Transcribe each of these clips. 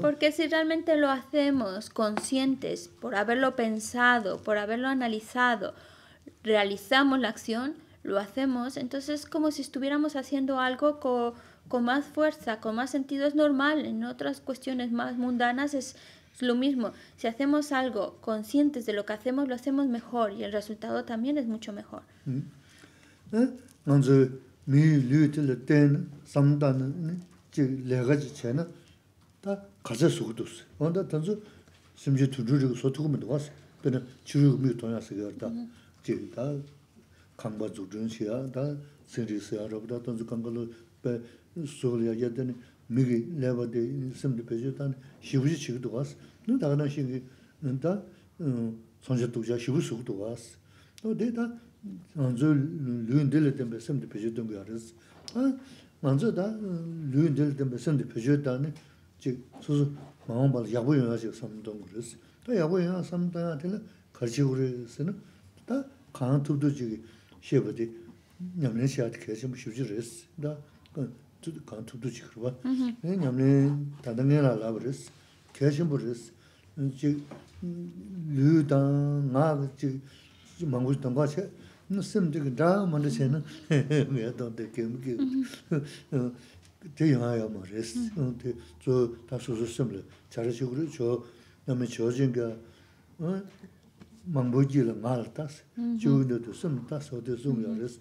Porque si realmente lo hacemos conscientes, por haberlo pensado, por haberlo analizado, realizamos la acción, lo hacemos, entonces como si estuviéramos haciendo algo con, con más fuerza, con más sentido, es normal. En otras cuestiones más mundanas es, lo mismo. Si hacemos algo conscientes de lo que hacemos, lo hacemos mejor y el resultado también es mucho mejor. ¿Mm? ¿Eh? 가자 수고도스 온다 단수 심지 두주르고 소투금도 와서 근데 주르금이 돈이었어 그랬다 제가 강바 조준시야 다 세리스야 로브다 단수 강가로 배 소리야 야더니 미기 레버데 심지 배주단 시부지 치기도 와서 너 다른 시기 는다 음 시부 수고도 와서 또 데이터 먼저 르인델에 대한 말씀도 배주던 거 알았어 아 먼저 다 르인델에 대한 말씀도 chik susu maa ma bala yabu yunga chik samundangu resi ta yabu yunga samundangu ati na karichik u resi na ta kaantubdo chigi sheba di nyamni shi ati khechimbo shivji resi ta kaantubdo chikirba mm-hmm. nyamni tadangay la labi resi khechimbo resi chik yuyi dangaa chig manguchitangua chay na sim chigi manda chay na tē yāngā yā mā rēs, mm. tē tsō tā sō sō sēm lē, chā rā chō kru chō, nā mē chō jīng kā, māngbō jī lā ngā lā tā sē, mm-hmm. chō yī nō tō sēm tā sō tē sō ngā mm-hmm. rēs,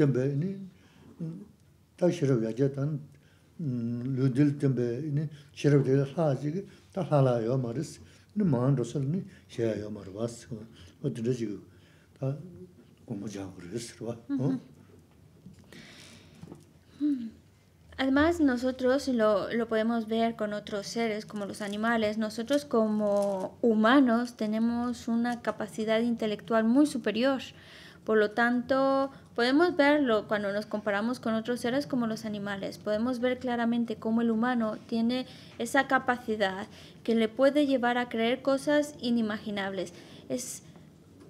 tō tē sō shirab shirab sā Además, nosotros lo, lo, podemos ver con otros seres, como los animales. Nosotros como humanos tenemos una capacidad intelectual muy superior. Por lo tanto, podemos verlo cuando nos comparamos con otros seres como los animales. Podemos ver claramente cómo el humano tiene esa capacidad que le puede llevar a creer cosas inimaginables. Es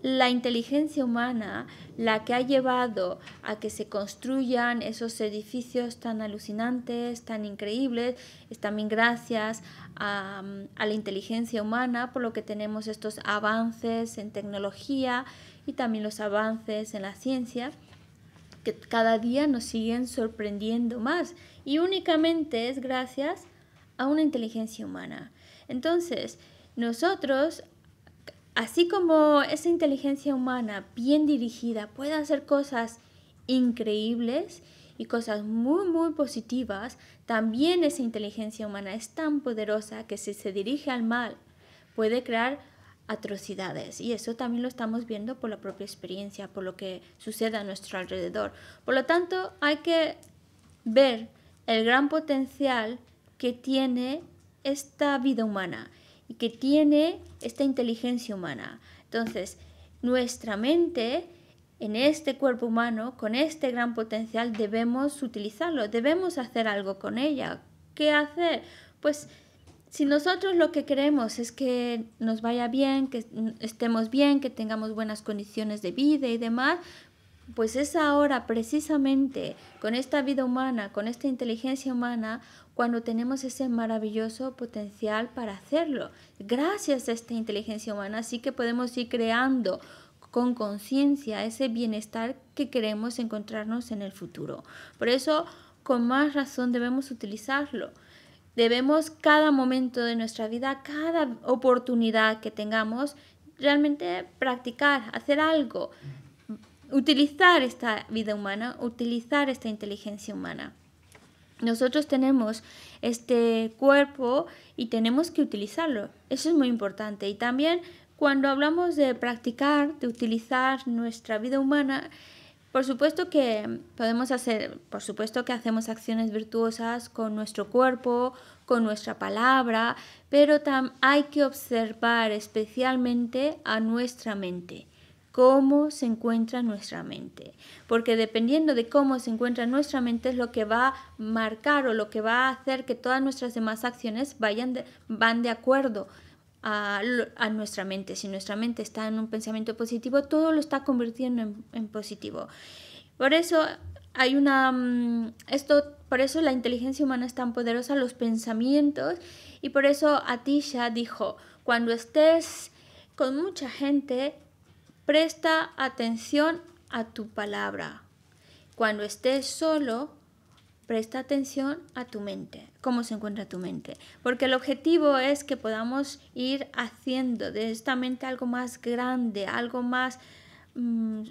la inteligencia humana la que ha llevado a que se construyan esos edificios tan alucinantes, tan increíbles, es también gracias a, a, la inteligencia humana por lo que tenemos estos avances en tecnología y también los avances en la ciencia que cada día nos siguen sorprendiendo más y únicamente es gracias a una inteligencia humana. Entonces, nosotros Así como esa inteligencia humana bien dirigida puede hacer cosas increíbles y cosas muy muy positivas, también esa inteligencia humana es tan poderosa que si se dirige al mal puede crear atrocidades y eso también lo estamos viendo por la propia experiencia, por lo que sucede a nuestro alrededor. Por lo tanto, hay que ver el gran potencial que tiene esta vida humana que tiene esta inteligencia humana. Entonces, nuestra mente en este cuerpo humano, con este gran potencial, debemos utilizarlo, debemos hacer algo con ella. ¿Qué hacer? Pues si nosotros lo que queremos es que nos vaya bien, que estemos bien, que tengamos buenas condiciones de vida y demás, pues es ahora precisamente con esta vida humana, con esta inteligencia humana, cuando tenemos ese maravilloso potencial para hacerlo. Gracias a esta inteligencia humana, sí que podemos ir creando con conciencia ese bienestar que queremos encontrarnos en el futuro. Por eso, con más razón debemos utilizarlo. Debemos cada momento de nuestra vida, cada oportunidad que tengamos, realmente practicar, hacer algo, utilizar esta vida humana, utilizar esta inteligencia humana. Nosotros tenemos este cuerpo y tenemos que utilizarlo. Eso es muy importante. Y también cuando hablamos de practicar, de utilizar nuestra vida humana, por supuesto que podemos hacer, por supuesto que hacemos acciones virtuosas con nuestro cuerpo, con nuestra palabra, pero hay que observar especialmente a nuestra mente cómo se encuentra nuestra mente, porque dependiendo de cómo se encuentra nuestra mente es lo que va a marcar o lo que va a hacer que todas nuestras demás acciones vayan van de acuerdo a, nuestra mente. Si nuestra mente está en un pensamiento positivo, todo lo está convirtiendo en, positivo. Por eso hay una mm, esto por eso la inteligencia humana es tan poderosa, los pensamientos y por eso ya dijo, cuando estés con mucha gente, Presta atención a tu palabra. Cuando estés solo, presta atención a tu mente, cómo se encuentra tu mente. Porque el objetivo es que podamos ir haciendo de esta mente algo más grande, algo más... Mm,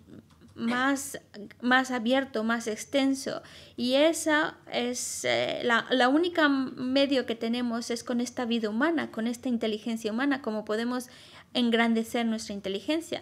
más, más, abierto, más extenso. Y esa es eh, la, la, única medio que tenemos es con esta vida humana, con esta inteligencia humana, cómo podemos engrandecer nuestra inteligencia.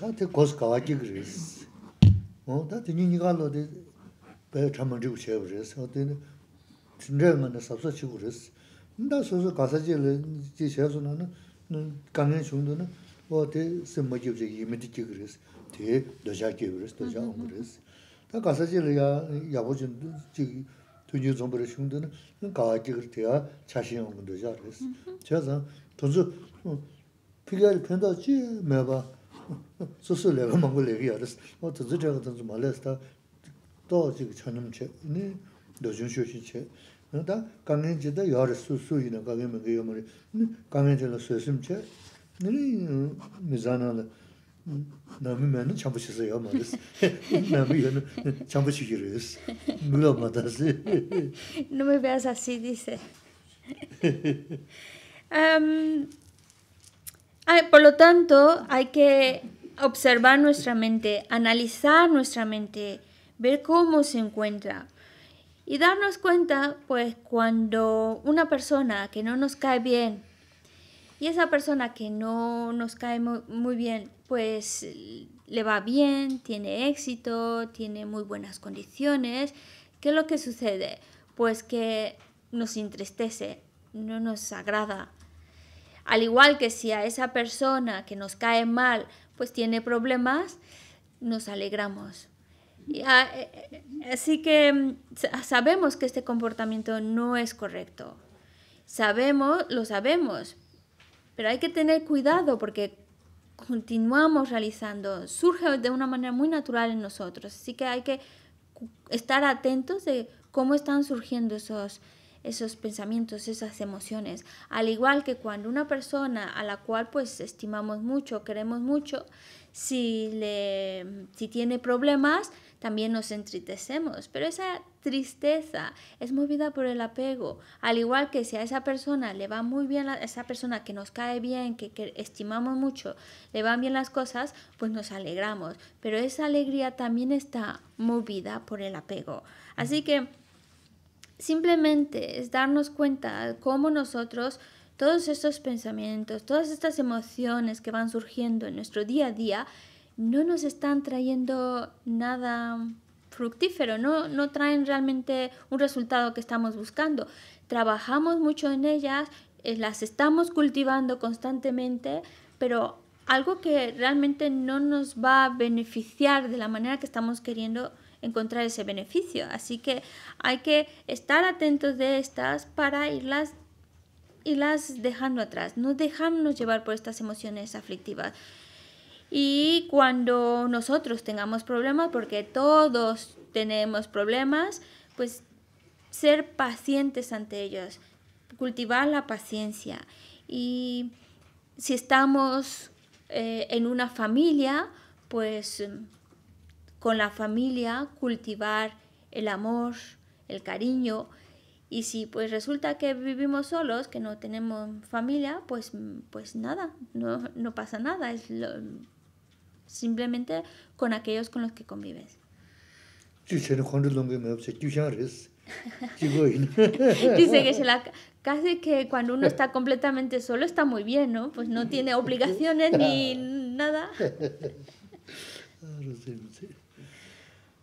다테 고스 가와기 그리스 어 다테 니니갈로데 배 참만지고 쳐버렸어 어때는 진정만 나서서 치고 그랬어 근데 서서 가서질 지 세서는 는 강연 정도는 어때 심마지게 이미지 그랬어 대 도자기 그랬어 도자 그랬어 다 가서질 야 야보진 지좀 벌어 정도는 그때야 자신 없는 도자 그랬어 저서 돈주 피가를 편다지 매봐 소소 레가 먹을 얘기 알았어. 뭐 드저가 던지 말랬다. 또 지금 저는 제 네. 너준 나다 강행제다 여러 수수 있는 강행면 그 요물이. 강행제로 네 미자나는 남이면은 잠부시서 요물이. 남이면은 잠부시기로 했어. 물어 받았지. 너무 배워서 시디세. 음 por lo tanto, hay que observar nuestra mente, analizar nuestra mente, ver cómo se encuentra y darnos cuenta, pues, cuando una persona que no nos cae bien y esa persona que no nos cae muy bien, pues le va bien, tiene éxito, tiene muy buenas condiciones, ¿qué es lo que sucede? Pues que nos entristece, no nos agrada al igual que si a esa persona que nos cae mal, pues tiene problemas, nos alegramos. Ah, eh, eh, así que mm, sabemos que este comportamiento no es correcto. Sabemos, lo sabemos, pero hay que tener cuidado porque continuamos realizando, surge de una manera muy natural en nosotros. Así que hay que estar atentos de cómo están surgiendo esos esos pensamientos, esas emociones. Al igual que cuando una persona a la cual pues estimamos mucho, queremos mucho, si, le, si tiene problemas, también nos entristecemos, pero esa tristeza es movida por el apego. Al igual que si a esa persona le va muy bien, a esa persona que nos cae bien, que, que, estimamos mucho, le van bien las cosas, pues nos alegramos. Pero esa alegría también está movida por el apego. Así que simplemente es darnos cuenta cómo nosotros todos estos pensamientos, todas estas emociones que van surgiendo en nuestro día a día, no nos están trayendo nada fructífero, no, no traen realmente un resultado que estamos buscando. Trabajamos mucho en ellas, eh, las estamos cultivando constantemente, pero algo que realmente no nos va a beneficiar de la manera que estamos queriendo encontrar ese beneficio. Así que hay que estar atentos de estas para irlas y las dejando atrás, no dejarnos llevar por estas emociones aflictivas. Y cuando nosotros tengamos problemas, porque todos tenemos problemas, pues ser pacientes ante ellos, cultivar la paciencia. Y si estamos eh, en una familia, pues con la familia, cultivar el amor, el cariño. Y si pues resulta que vivimos solos, que no tenemos familia, pues, pues nada, no, pasa nada, es simplemente con aquellos con los que convives. Dice que se la, casi que cuando uno está completamente solo está muy bien, ¿no? Pues no tiene obligaciones ni nada. Ah,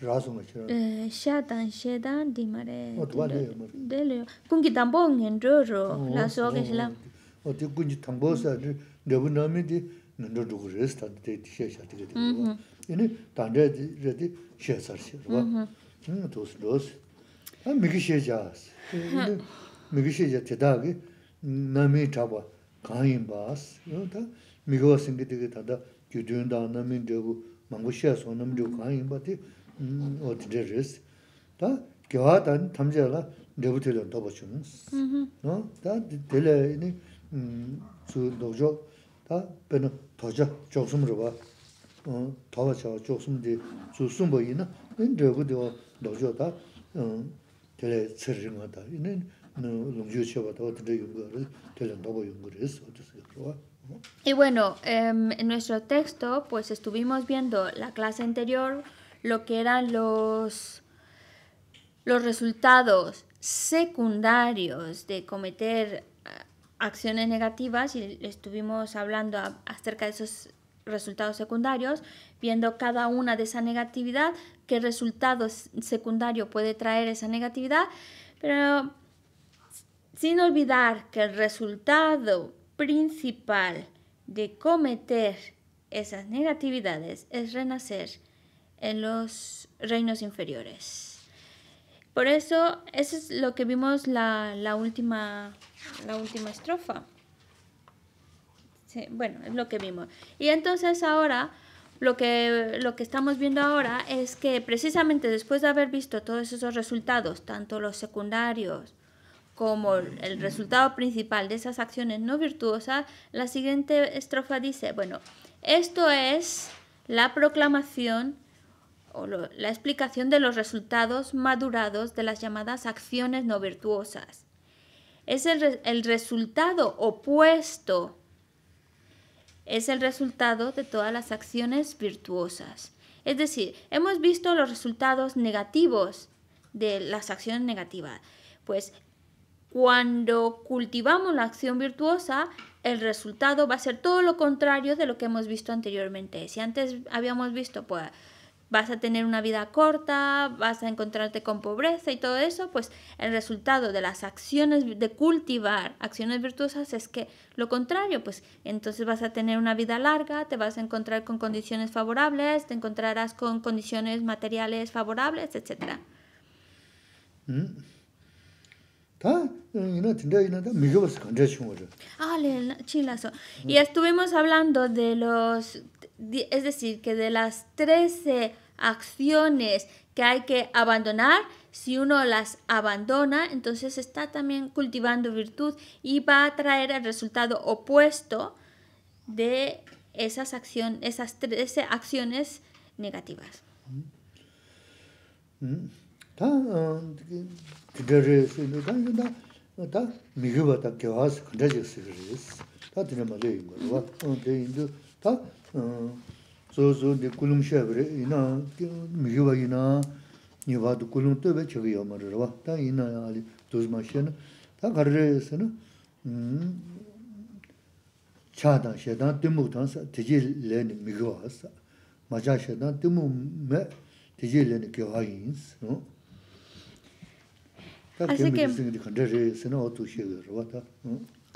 Rāsumā shirā. Shātān, shētān, dhīmārē. Otwā dhīmārē. Dēliyō. Kūngi tāmbō ngi ndrō rō. Lāsu wā kañshilām. Otī, kūngi tāmbō sā rī, dēbu nāmī dhī, nandrō rūgū rēs tānda tētī, shē shātikatī rō. Yīni, tāndrā rētī, shē sār shē rō. Tōs, tōs. Ā, Y bueno, em, en nuestro texto pues estuvimos viendo la clase anterior lo que eran los, resultados secundarios de cometer eh, acciones negativas y estuvimos hablando acerca de esos resultados secundarios, viendo cada una de esa negatividad, qué resultado secundario puede traer esa negatividad, pero sin olvidar que el resultado principal de cometer esas negatividades es renacer en los reinos inferiores. Por eso, eso es lo que vimos la, última, la última estrofa. bueno, es lo que vimos. Y entonces ahora, lo que, lo que estamos viendo ahora es que precisamente después de haber visto todos esos resultados, tanto los secundarios como el resultado principal de esas acciones no virtuosas, la siguiente estrofa dice, bueno, esto es la proclamación la explicación de los resultados madurados de las llamadas acciones no virtuosas. Es el, el resultado opuesto. Es el resultado de todas las acciones virtuosas. Es decir, hemos visto los resultados negativos de las acciones negativas. Pues cuando cultivamos la acción virtuosa, el resultado va a ser todo lo contrario de lo que hemos visto anteriormente. Si antes habíamos visto pues, vas a tener una vida corta, vas a encontrarte con pobreza y todo eso, pues el resultado de las acciones de cultivar acciones virtuosas es que lo contrario, pues entonces vas a tener una vida larga, te vas a encontrar con condiciones favorables, te encontrarás con condiciones materiales favorables, etc. Y estuvimos hablando de los es decir, que de las 13 acciones que hay que abandonar, si uno las abandona, entonces está también cultivando virtud y va a traer el resultado opuesto de esas, acciones, esas 13 acciones negativas. zō zō di kulum shabirī, inā, mihiwa inā, nivā du kulum tōba chabī yaw marir wā, tā inā yā li dōzma shayana, tā kar rī sāna, chā dāng shaydāng tīmū dāng sā, tījī lēni mihiwa sā,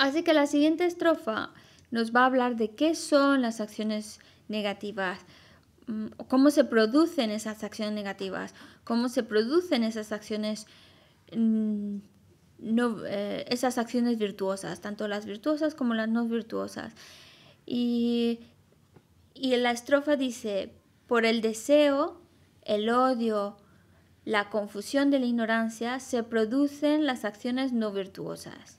Asi la siguiente estrofa... nos va a hablar de qué son las acciones negativas, mm, cómo se producen esas acciones negativas, cómo se producen esas acciones mm, no, eh, esas acciones virtuosas, tanto las virtuosas como las no virtuosas. Y, y la estrofa dice, por el deseo, el odio, la confusión de la ignorancia, se producen las acciones no virtuosas.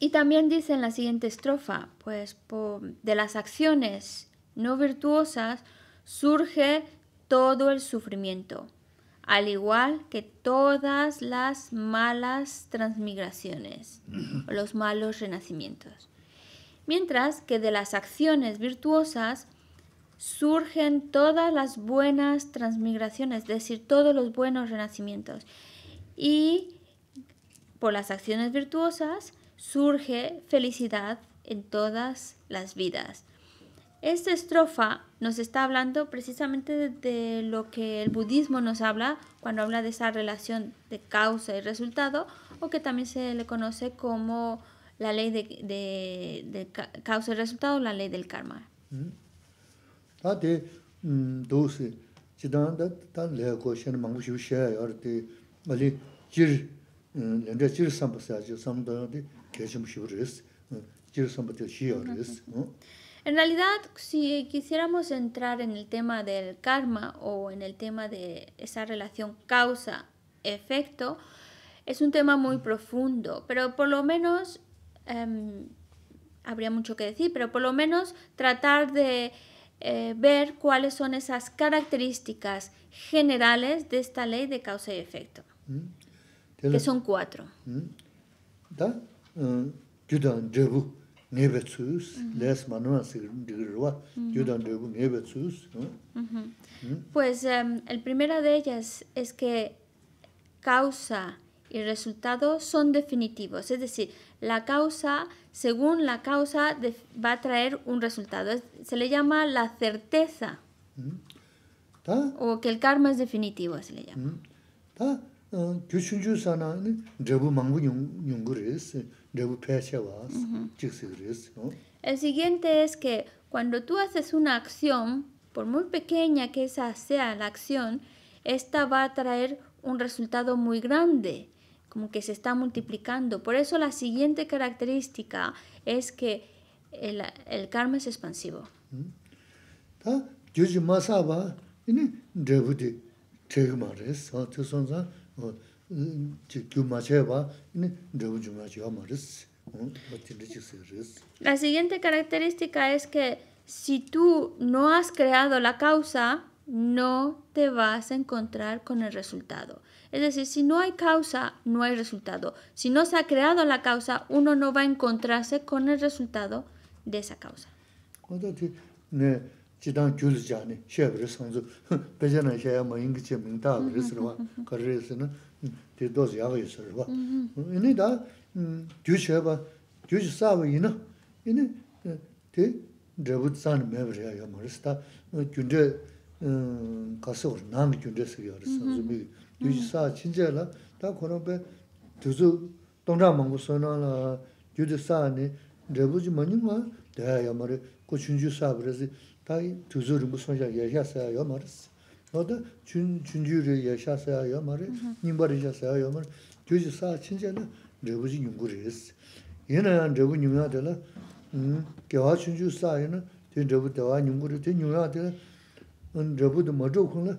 Y también dice en la siguiente estrofa, pues de las acciones no virtuosas surge todo el sufrimiento, al igual que todas las malas transmigraciones, los malos renacimientos mientras que de las acciones virtuosas surgen todas las buenas transmigraciones, es decir, todos los buenos renacimientos. Y por las acciones virtuosas surge felicidad en todas las vidas. Esta estrofa nos está hablando precisamente de, de, lo que el budismo nos habla cuando habla de esa relación de causa y resultado, o que también se le conoce como la ley de, de, causa y resultado, la ley del karma. En realidad, si quisiéramos entrar en el tema del karma o en el tema de esa relación causa-efecto, es un tema muy mm. profundo, pero por lo menos Em, habría mucho que decir, pero por lo menos tratar de eh, ver cuáles son esas características generales de esta ley de causa y efecto, mm. que son cuatro. pues em, el primero de ellas es que causa y resultado son definitivos, es decir, la causa, según la causa va a traer un resultado. se le llama la certeza. Mm-hmm. O que el karma es definitivo, se le llama. Mm-hmm. Ah, mm-hmm. El siguiente es que cuando tú haces una acción, por muy pequeña que esa sea la acción, esta va a traer un resultado muy grande como que se está multiplicando. Por eso la siguiente característica es que el, karma es expansivo. La siguiente característica es que si tú no has creado la causa, no te vas a encontrar con el resultado. Es decir, si no hay causa, no hay resultado. Si no se ha creado la causa, uno no va a encontrarse con el resultado de esa causa. 두지사 saa chinchaya la, taa khurang pe duzu tongchaa mangu sonaa la, yuji saa ni, rebuji manyunga, daya ya mara, ku chunju saa barasi, taa duzu rimbu sonjaa yaxia saa ya marasi. Oda chunju ri yaxia saa ya mara, nyingba ri yaxia saa ya mara, yuji chinchaya la, rebuji nyungu ya ten nyungu ten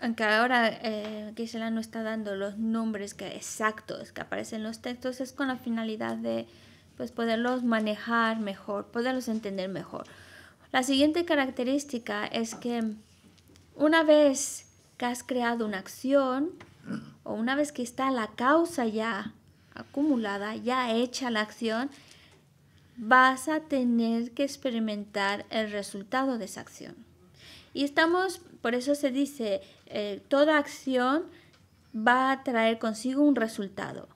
aunque ahora eh, la no está dando los nombres que, exactos que aparecen en los textos, es con la finalidad de pues, poderlos manejar mejor, poderlos entender mejor. La siguiente característica es que una vez que has creado una acción o una vez que está la causa ya acumulada, ya hecha la acción, vas a tener que experimentar el resultado de esa acción. Y estamos por eso se dice, eh, toda acción va a traer consigo un resultado.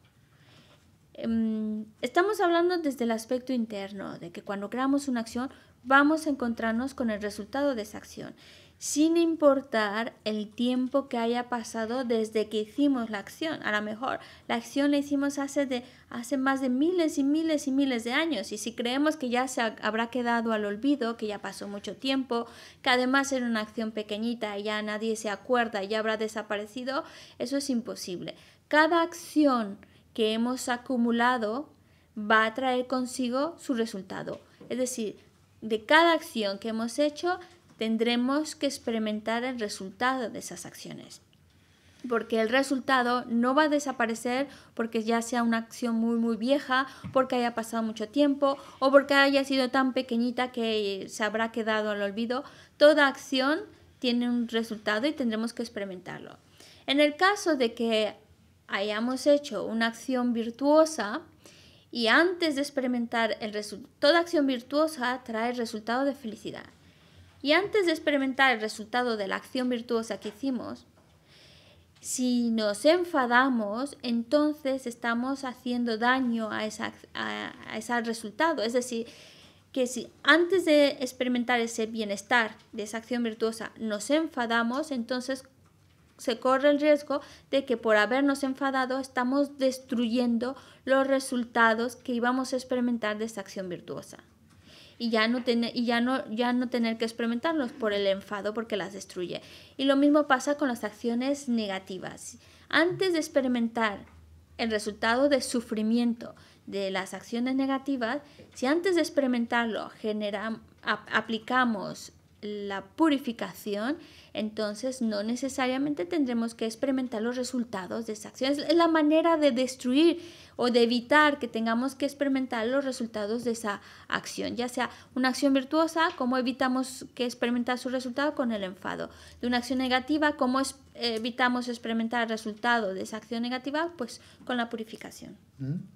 Em, estamos hablando desde el aspecto interno, de que cuando creamos una acción vamos a encontrarnos con el resultado de esa acción sin importar el tiempo que haya pasado desde que hicimos la acción. A lo mejor la acción la hicimos hace, de, hace más de miles y miles y miles de años y si creemos que ya se habrá quedado al olvido, que ya pasó mucho tiempo, que además era una acción pequeñita y ya nadie se acuerda y ya habrá desaparecido, eso es imposible. Cada acción que hemos acumulado va a traer consigo su resultado. Es decir, de cada acción que hemos hecho, tendremos que experimentar el resultado de esas acciones. Porque el resultado no va a desaparecer porque ya sea una acción muy muy vieja, porque haya pasado mucho tiempo o porque haya sido tan pequeñita que se habrá quedado al olvido. Toda acción tiene un resultado y tendremos que experimentarlo. En el caso de que hayamos hecho una acción virtuosa y antes de experimentar el resultado, toda acción virtuosa trae el resultado de felicidad. Y antes de experimentar el resultado de la acción virtuosa que hicimos, si nos enfadamos, entonces estamos haciendo daño a, esa, ese resultado. Es decir, que si antes de experimentar ese bienestar de esa acción virtuosa nos enfadamos, entonces se corre el riesgo de que por habernos enfadado estamos destruyendo los resultados que íbamos a experimentar de esa acción virtuosa y ya no tener y ya no ya no tener que experimentarlos por el enfado porque las destruye. Y lo mismo pasa con las acciones negativas. Antes de experimentar el resultado de sufrimiento de las acciones negativas, si antes de experimentarlo aplicamos la purificación, entonces no necesariamente tendremos que experimentar los resultados de esa acción. Es la manera de destruir o de evitar que tengamos que experimentar los resultados de esa acción, ya sea una acción virtuosa, cómo evitamos que experimentar su resultado con el enfado, de una acción negativa, cómo evitamos experimentar el resultado de esa acción negativa, pues con la purificación. Mm-hmm.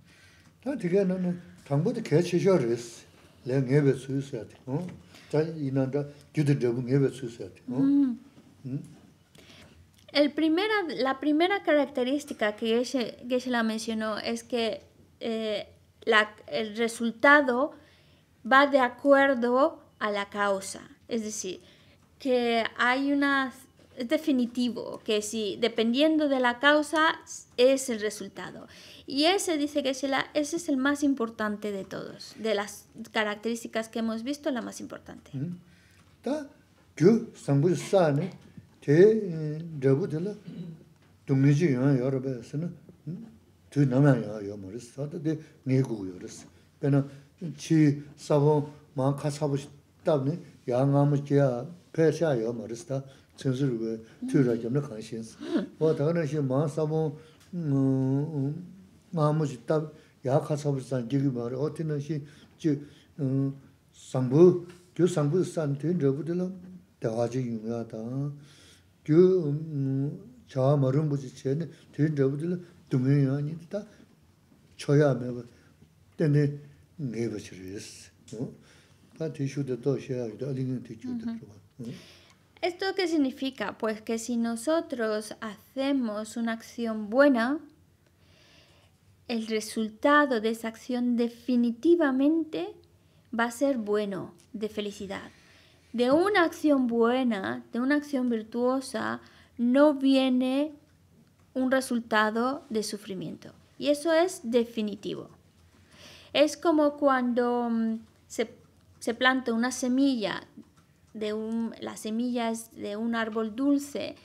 Hmm. El primera, la primera característica que Geshe, la mencionó es que eh, el resultado va de acuerdo a la causa. Es decir, que hay una definitivo, que si dependiendo de la causa es el resultado. Y ese dice que es ese es el más importante de todos, de las características que hemos visto, la más importante. Mm-hmm. tsensi rukwe tu rakyam na kaanshi ensi. Waa taga na xe maa sabo maa mochi tab yaa kaa sabo san gigi maa ra, oti na xe je sangbu, gyo sangbu san ten rabu dila dawa ji yung yaa taa. Gyo chaa marun buji rabu dila choya Paa ti ti ¿Esto qué significa? Pues que si nosotros hacemos una acción buena, el resultado de esa acción definitivamente va a ser bueno, de felicidad. De una acción buena, de una acción virtuosa, no viene un resultado de sufrimiento. Y eso es definitivo. Es como cuando mm, se, se planta una semilla de un, las semillas de un árbol dulce,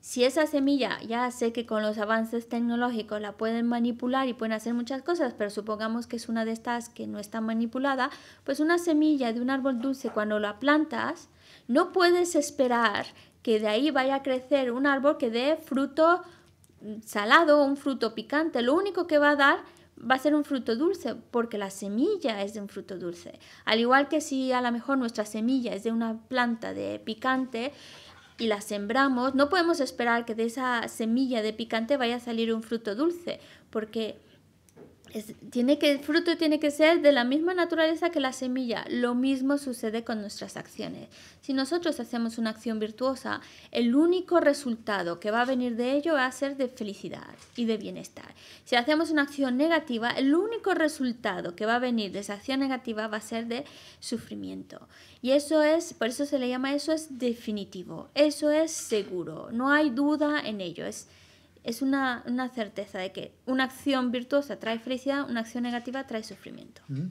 si esa semilla ya sé que con los avances tecnológicos la pueden manipular y pueden hacer muchas cosas, pero supongamos que es una de estas que no está manipulada, pues una semilla de un árbol dulce cuando la plantas, no puedes esperar que de ahí vaya a crecer un árbol que dé fruto salado o un fruto picante. Lo único que va a dar va a ser un fruto dulce porque la semilla es de un fruto dulce. Al igual que si a lo mejor nuestra semilla es de una planta de picante y la sembramos, no podemos esperar que de esa semilla de picante vaya a salir un fruto dulce porque tiene que, el fruto tiene que ser de la misma naturaleza que la semilla. Lo mismo sucede con nuestras acciones. Si nosotros hacemos una acción virtuosa, el único resultado que va a venir de ello va a ser de felicidad y de bienestar. Si hacemos una acción negativa, el único resultado que va a venir de esa acción negativa va a ser de sufrimiento. Y eso es, por eso se le llama eso es definitivo, eso es seguro, no hay duda en ello, es es una, una, certeza de que una acción virtuosa trae felicidad, una acción negativa trae sufrimiento. Mm-hmm.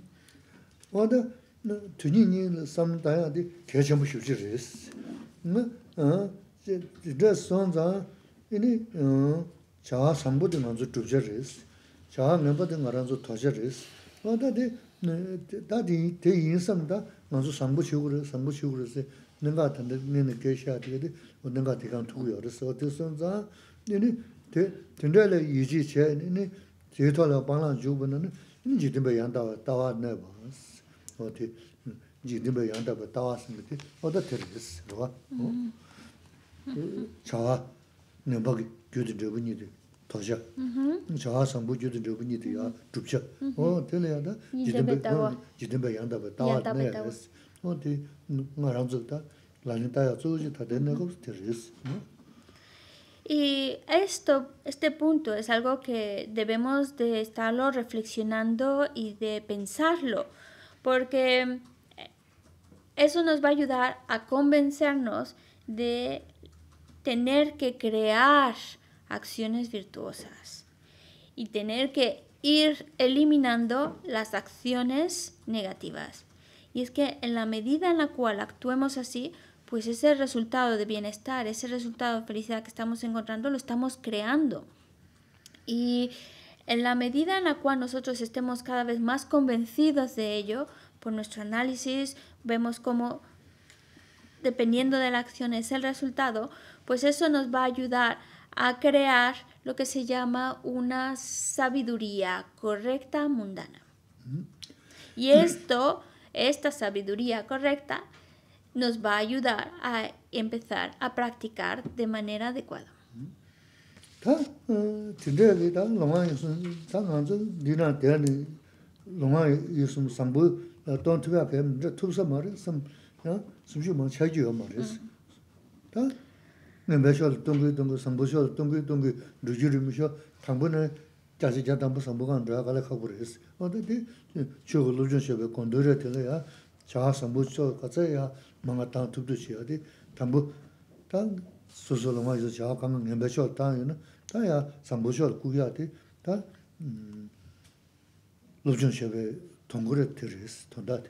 tē, tēndē lē yīzhī chē, nē, zhī tō lē bānglā zhūpa nē, nē jī tīmbē yāndā wā, dāwā nē bā, o tē, jī tīmbē yāndā bā, dāwā sī mē tē, o tā tē rīs, rō wā, o, chāwā, nē bā kī, gyū tī rīpa nī tī, o, tē tē Y esto, este punto es algo que debemos de estarlo reflexionando y de pensarlo, porque eh, eso nos va a ayudar a convencernos de tener que crear acciones virtuosas y tener que ir eliminando las acciones negativas. Y es que en la medida en la cual actuemos así, pues ese resultado de bienestar, ese resultado de felicidad que estamos encontrando, lo estamos creando. Y en la medida en la cual nosotros estemos cada vez más convencidos de ello, por nuestro análisis vemos cómo, dependiendo de la acción es el resultado, pues eso nos va a ayudar a crear lo que se llama una sabiduría correcta mundana. Y esto, esta sabiduría correcta, nos va a ayudar a empezar a practicar de manera adecuada. Eh, māngā tāng tūp tū shiyā tī tāmbū tā sū sū lōngā yu shiyā kāngā ngāmbā tan, tāng yu na tā yā sāmbū shiyā gu yā tī tā lūpchūng shiyā bē tōnggū rē tōndā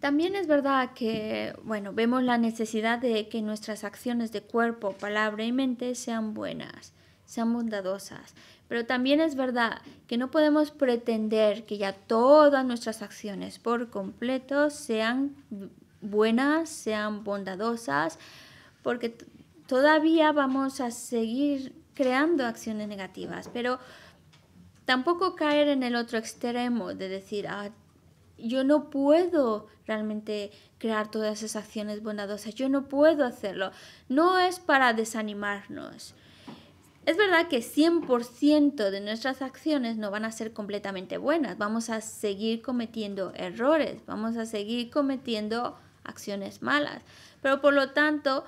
También es verdad que, bueno, vemos la necesidad de que nuestras acciones de cuerpo, palabra y mente sean buenas, sean bondadosas, pero también es verdad que no podemos pretender que ya todas nuestras acciones por completo sean buenas, sean bondadosas, porque todavía vamos a seguir creando acciones negativas, pero tampoco caer en el otro extremo de decir, ah, yo no puedo realmente crear todas esas acciones bondadosas, yo no puedo hacerlo. No es para desanimarnos, es verdad que 100% de nuestras acciones no van a ser completamente buenas, vamos a seguir cometiendo errores, vamos a seguir cometiendo acciones malas, pero por lo tanto,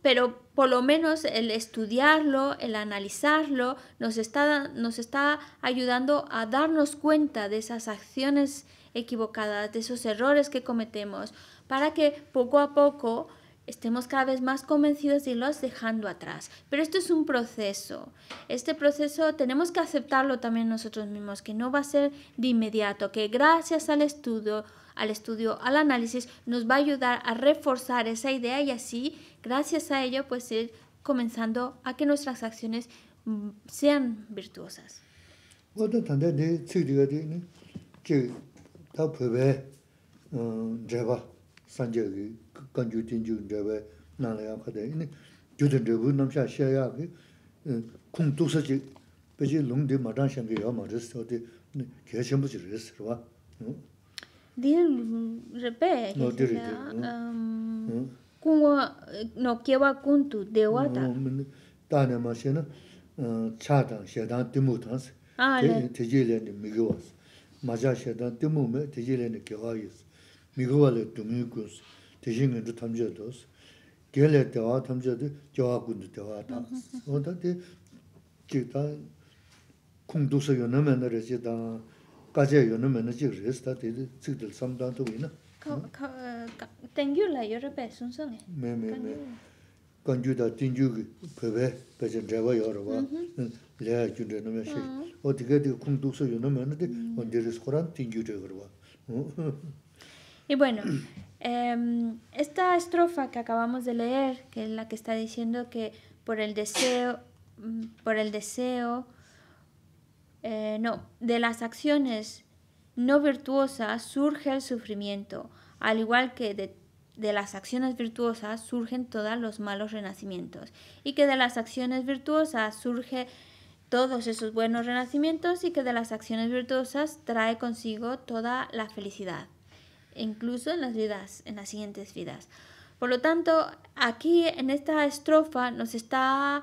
pero por lo menos el estudiarlo, el analizarlo, nos está, nos está ayudando a darnos cuenta de esas acciones equivocadas, de esos errores que cometemos, para que poco a poco estemos cada vez más convencidos de los dejando atrás. Pero esto es un proceso. Este proceso tenemos que aceptarlo también nosotros mismos, que no va a ser de inmediato, que gracias al estudio, al estudio, al análisis, nos va a ayudar a reforzar esa idea y así, gracias a ello, pues ir comenzando a que nuestras acciones mm, sean virtuosas. 산제기 gacancsyutancsyur ndéchio wé ná Marcelo Julenhaqu heinamshaya hi vas sungto xa xixx perquè, bqi lun di ma d'há chijm wя xagyi ya xa tañ xhiag gé palika qabax esto patri mobandxon-go. 미고발레 두미고스 대신은 좀 탐지어도 걔네 때와 탐지어도 저와 군도 때와 다 어다데 기타 공도서 요놈에는 레지다 까제 요놈에는 지 레스타데 즉들 삼단도 있나 땡큐 라 여러베 순성에 메메메 건주다 띵주 베베 베제 여러와 레 준데 놈에시 어디게 공도서 요놈에는 언제스 코란 Y bueno, em, esta estrofa que acabamos de leer, que es la que está diciendo que por el deseo, mm, por el deseo, eh, no, de las acciones no virtuosas surge el sufrimiento, al igual que de, de las acciones virtuosas surgen todos los malos renacimientos, y que de las acciones virtuosas surge todos esos buenos renacimientos y que de las acciones virtuosas trae consigo toda la felicidad incluso en las vidas, en las siguientes vidas. Por lo tanto, aquí en esta estrofa nos está,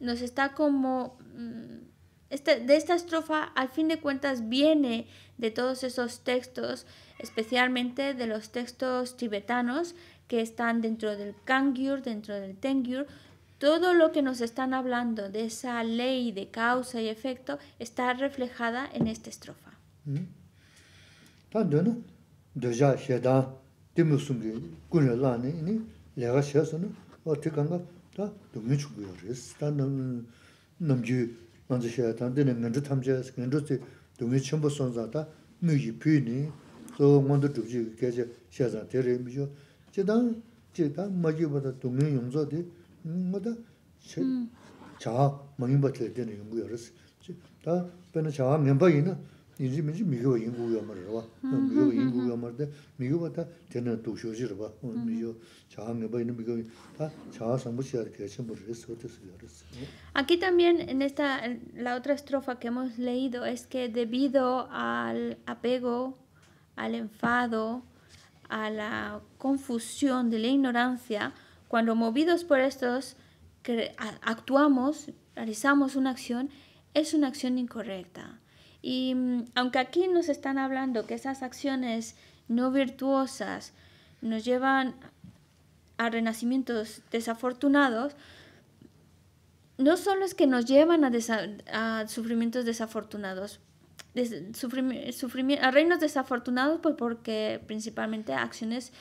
nos está como, mm, este, de esta estrofa al fin de cuentas viene de todos esos textos, especialmente de los textos tibetanos que están dentro del Kangyur, dentro del Tengyur, todo lo que nos están hablando de esa ley de causa y efecto está reflejada en esta estrofa. ¿Mm? dōjā xēdā tīmī sūmbi kūnyā lāni inī 다 xēsā nā wā tī kāngā tā dōngyā chūgu yā rēs tā nām jī mānsi xēdā tīnī ngāndrī tām chēs ngāndrī tī dōngyā chīmbu sōnsā tā mī yī pī nī sō ngāndrī dōb jī kēchē xēsā tā tā Aquí también en esta la otra estrofa que hemos leído es que debido al apego, al enfado, a la confusión de la ignorancia, cuando movidos por estos actuamos, realizamos una acción, es una acción incorrecta. Y mm, aunque aquí nos están hablando que esas acciones no virtuosas nos llevan a renacimientos desafortunados, no solo es que nos llevan a, sufrimientos desafortunados, a reinos desafortunados, pues porque principalmente acciones,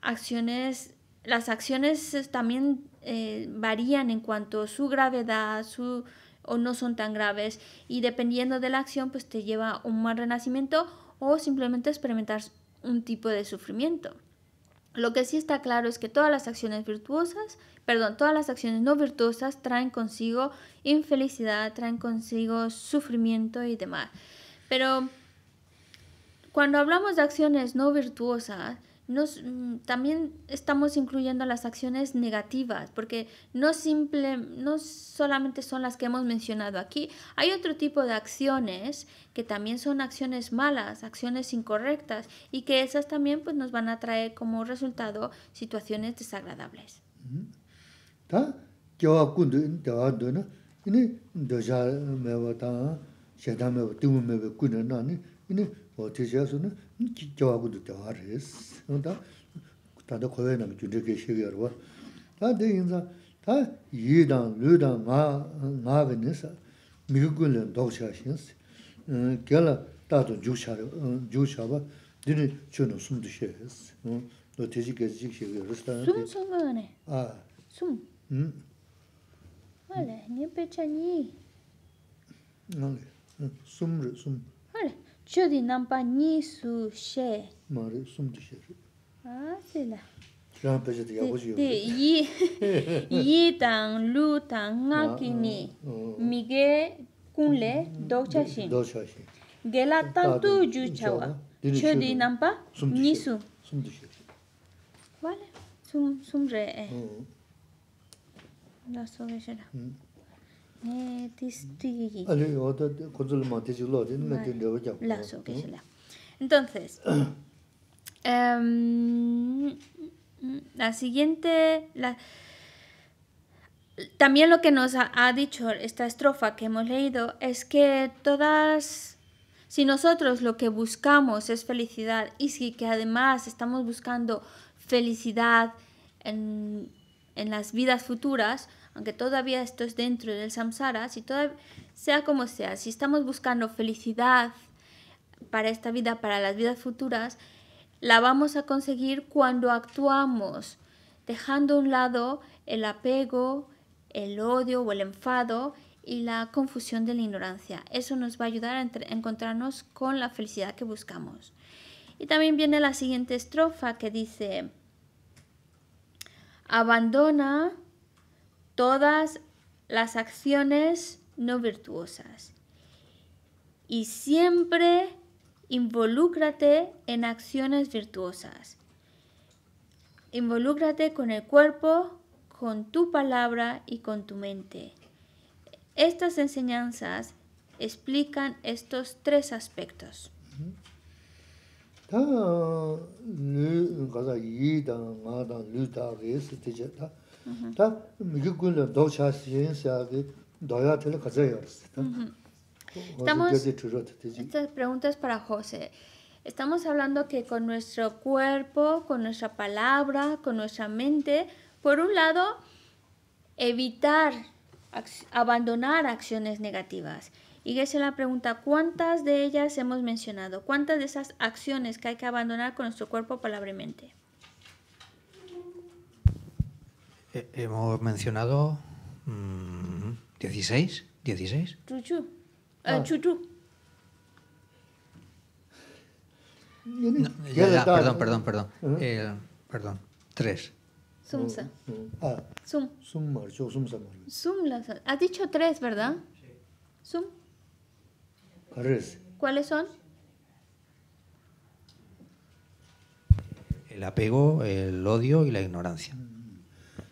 acciones, las acciones también eh, varían en cuanto a su gravedad, su o no son tan graves y dependiendo de la acción pues te lleva a un mal renacimiento o simplemente experimentar un tipo de sufrimiento. Lo que sí está claro es que todas las acciones virtuosas, perdón, todas las acciones no virtuosas traen consigo infelicidad, traen consigo sufrimiento y demás. Pero cuando hablamos de acciones no virtuosas, nos, mm, también estamos incluyendo las acciones negativas, porque no, simple, no solamente son las que hemos mencionado aquí, hay otro tipo de acciones que también son acciones malas, acciones incorrectas, y que esas también pues, nos van a traer como resultado situaciones desagradables. 기교하고도 대화를 했어. 다 다도 거기에 남 주적의 시기로 봐. 다대 인자 다 이단 르단 마 마그네서 미국군은 독자신스. 음 걔라 다도 주샤로 주샤바 드니 추노 숨드셔. 음 노티지게 지식시기로 했다. 숨 숨거네. 아. 숨. 님 배차니. 응. 숨. chö di nampa ni su she ma re sum di she re a se la ra pa je de yi yi tang lu tang nga ki ni mi ge kun do cha ge la tu ju nampa she sum sum re e she Mm. entonces em, la siguiente también lo que nos ha, dicho esta estrofa que hemos leído es que todas si nosotros lo que buscamos es felicidad y si que además estamos buscando felicidad en las vidas futuras, aunque todavía esto es dentro del samsara, si sea como sea, si estamos buscando felicidad para esta vida, para las vidas futuras, la vamos a conseguir cuando actuamos, dejando a un lado el apego, el odio o el enfado y la confusión de la ignorancia. Eso nos va a ayudar a encontrarnos con la felicidad que buscamos. Y también viene la siguiente estrofa que dice, abandona todas las acciones no virtuosas. Y siempre involúcrate en acciones virtuosas. Involúcrate con el cuerpo, con tu palabra y con tu mente. Estas enseñanzas explican estos tres aspectos. Estamos, esta pregunta para José. Estamos hablando que con nuestro cuerpo, con nuestra palabra, con nuestra mente, por un lado, evitar, abandonar acciones negativas. Y la pregunta, ¿cuántas de ellas hemos mencionado? ¿Cuántas de esas acciones que hay que abandonar con nuestro cuerpo, palabra y mente? Eh, hemos mencionado mmm, 16, 16. Chuchu. Ah. Eh, Chuchu. No, ya, ya, perdón, perdón, perdón. Eh, eh perdón, 3. Sumsa. Ah. Sum. Sum marchó, sumsa marchó. Sum la Has dicho 3, ¿verdad? Sí. Sum. ¿Cuáles son? El apego, el odio y la ignorancia.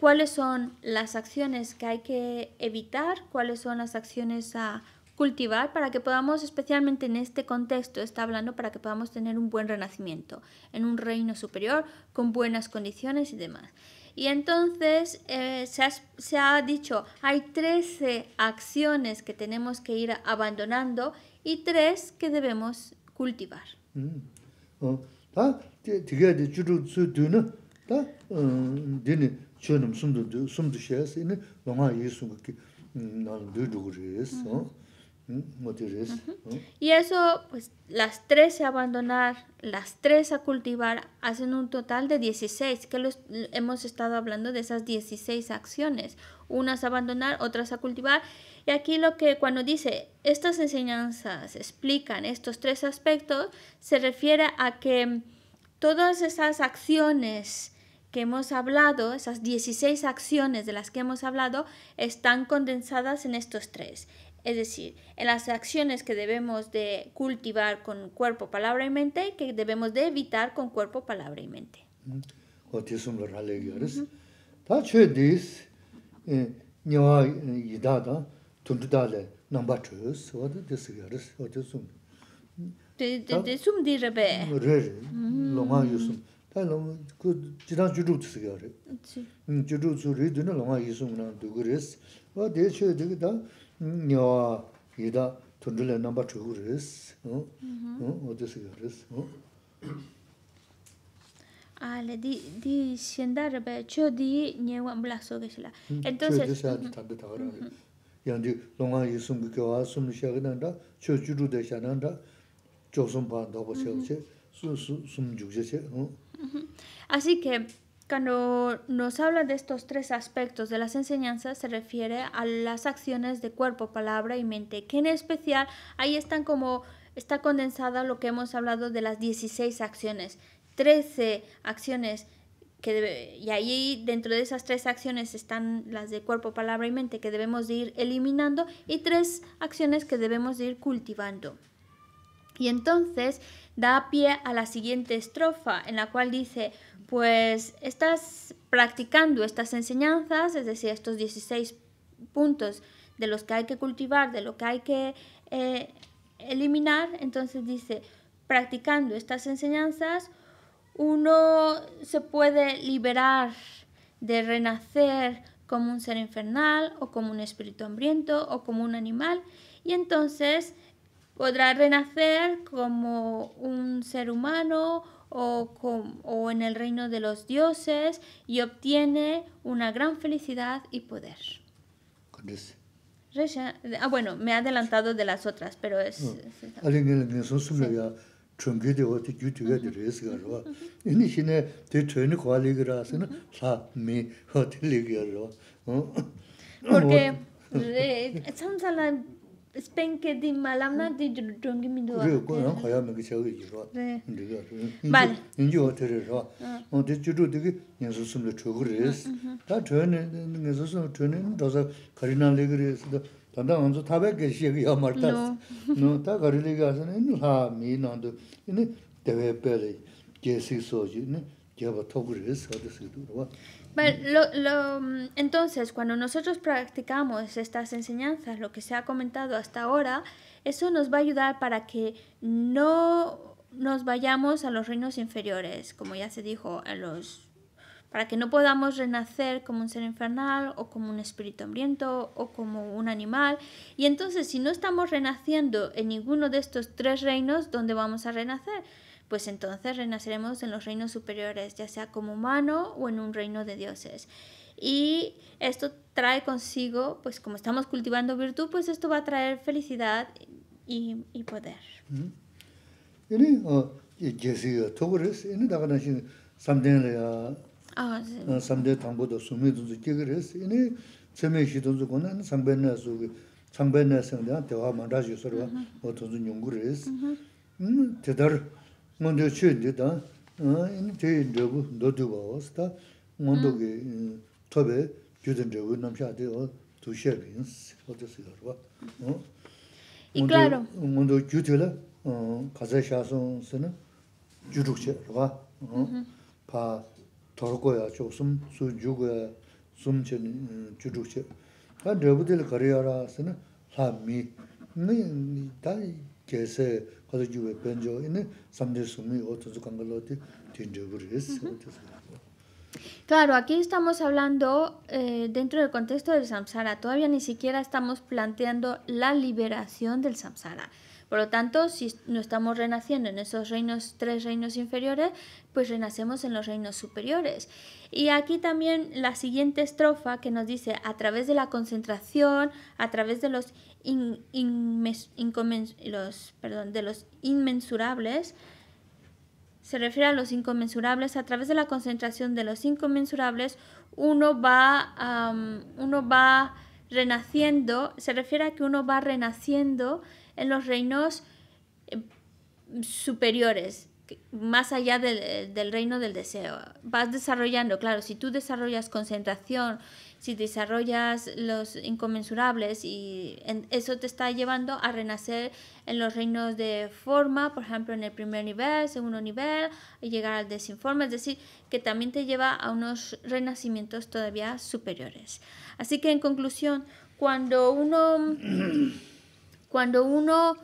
cuáles son las acciones que hay que evitar, cuáles son las acciones a cultivar para que podamos, especialmente en este contexto, está hablando para que podamos tener un buen renacimiento, en un reino superior, con buenas condiciones y demás. Y entonces eh, se, ha, dicho, hay 13 acciones que tenemos que ir abandonando y 3 que debemos cultivar. Mm. Y eso, pues las tres a abandonar, las tres a cultivar, hacen un total de 16, que hemos estado hablando de esas 16 acciones, unas a abandonar, otras a cultivar. Y aquí lo que cuando dice, estas enseñanzas explican estos tres aspectos, se refiere a que todas esas acciones que hemos hablado, esas 16 acciones de las que hemos hablado, están condensadas en estos tres. Es decir, en las acciones que debemos de cultivar con cuerpo, palabra y mente que debemos de evitar con cuerpo, palabra y mente. Mm-hmm. Tā nōng kū jitāng jirū tsu kia 응 Jirū tsu rī dhūna lōngā yīsūng nā dhūgu rīs. Wā dē chū yu dhīgī tā nio wā yī dā tundru lé nāmbā chūgu rīs. Wā dhī sī kia rīs. Ā lé, dī shindā rabé chū dī nio wā mblā sō Así que cuando nos habla de estos tres aspectos de las enseñanzas, se refiere a las acciones de cuerpo, palabra y mente, que en especial ahí están como está condensada lo que hemos hablado de las 16 acciones, 13 acciones que y ahí dentro de esas tres acciones están las de cuerpo, palabra y mente que debemos de ir eliminando y tres acciones que debemos de ir cultivando. Y entonces da pie a la siguiente estrofa, en la cual dice, pues estás practicando estas enseñanzas, es decir, estos 16 puntos de los que hay que cultivar, de lo que hay que eh, eliminar, entonces dice, practicando estas enseñanzas, uno se puede liberar de renacer como un ser infernal o como un espíritu hambriento o como un animal y entonces podrá renacer como un ser humano o, con, o en el reino de los dioses y obtiene una gran felicidad y poder. Ah, bueno, me he adelantado de las otras, pero es... chungi dewa te gyu tiga di resi ga rwa. Ini xine te chuni kwa ligi rasi na la mi ho te ligi ga es Porque sala. sc enquanto te sem band law aga студu donde mid Harriet � rezət Debatte h Foreigners Б Could we get young boys here in eben dragon land jejru sedages ne ndhúsistri choi cu rezá ta ne ma dá Copy kari na lega rez pan da van tsia gsatz геро, ta kari Mm, entonces, cuando nosotros practicamos estas enseñanzas, lo que se ha comentado hasta ahora, eso nos va a ayudar para que no nos vayamos a los reinos inferiores, como ya se dijo, a los para que no podamos renacer como un ser infernal o como un espíritu hambriento o como un animal. Y entonces, si no estamos renaciendo en ninguno de estos tres reinos, ¿dónde vamos a renacer? pues entonces renaceremos en los reinos superiores, ya sea como humano o en un reino de dioses. Y esto trae consigo, pues como estamos cultivando virtud, pues esto va a traer felicidad y, y poder. Mm-hmm. Uh, mōntō chū yu tā, tē yu ndrabu ndō tū bā wās tā, mōntō kī tō bē yu tā ndrabu nām shā tē wā tū shē bī yu sī, wā tā sī yu rwa. mōntō yu tū lā, kā Claro, aquí estamos hablando eh, dentro del contexto del samsara. Todavía ni siquiera estamos planteando la liberación del samsara. Por lo tanto, si no estamos renaciendo en esos reinos, tres reinos inferiores, pues renacemos en los reinos superiores. Y aquí también la siguiente estrofa que nos dice, a través de la concentración, a través de los, de los inmensurables, se refiere a los inconmensurables, a través de la concentración de los inconmensurables, uno va, uno va renaciendo, se refiere a que uno va renaciendo en los reinos eh, superiores, más allá del, del, reino del deseo. Vas desarrollando, claro, si tú desarrollas concentración, si desarrollas los inconmensurables y eso te está llevando a renacer en los reinos de forma, por ejemplo, en el primer nivel, segundo nivel, y llegar al desinforme, es decir, que también te lleva a unos renacimientos todavía superiores. Así que en conclusión, cuando uno Cuando uno,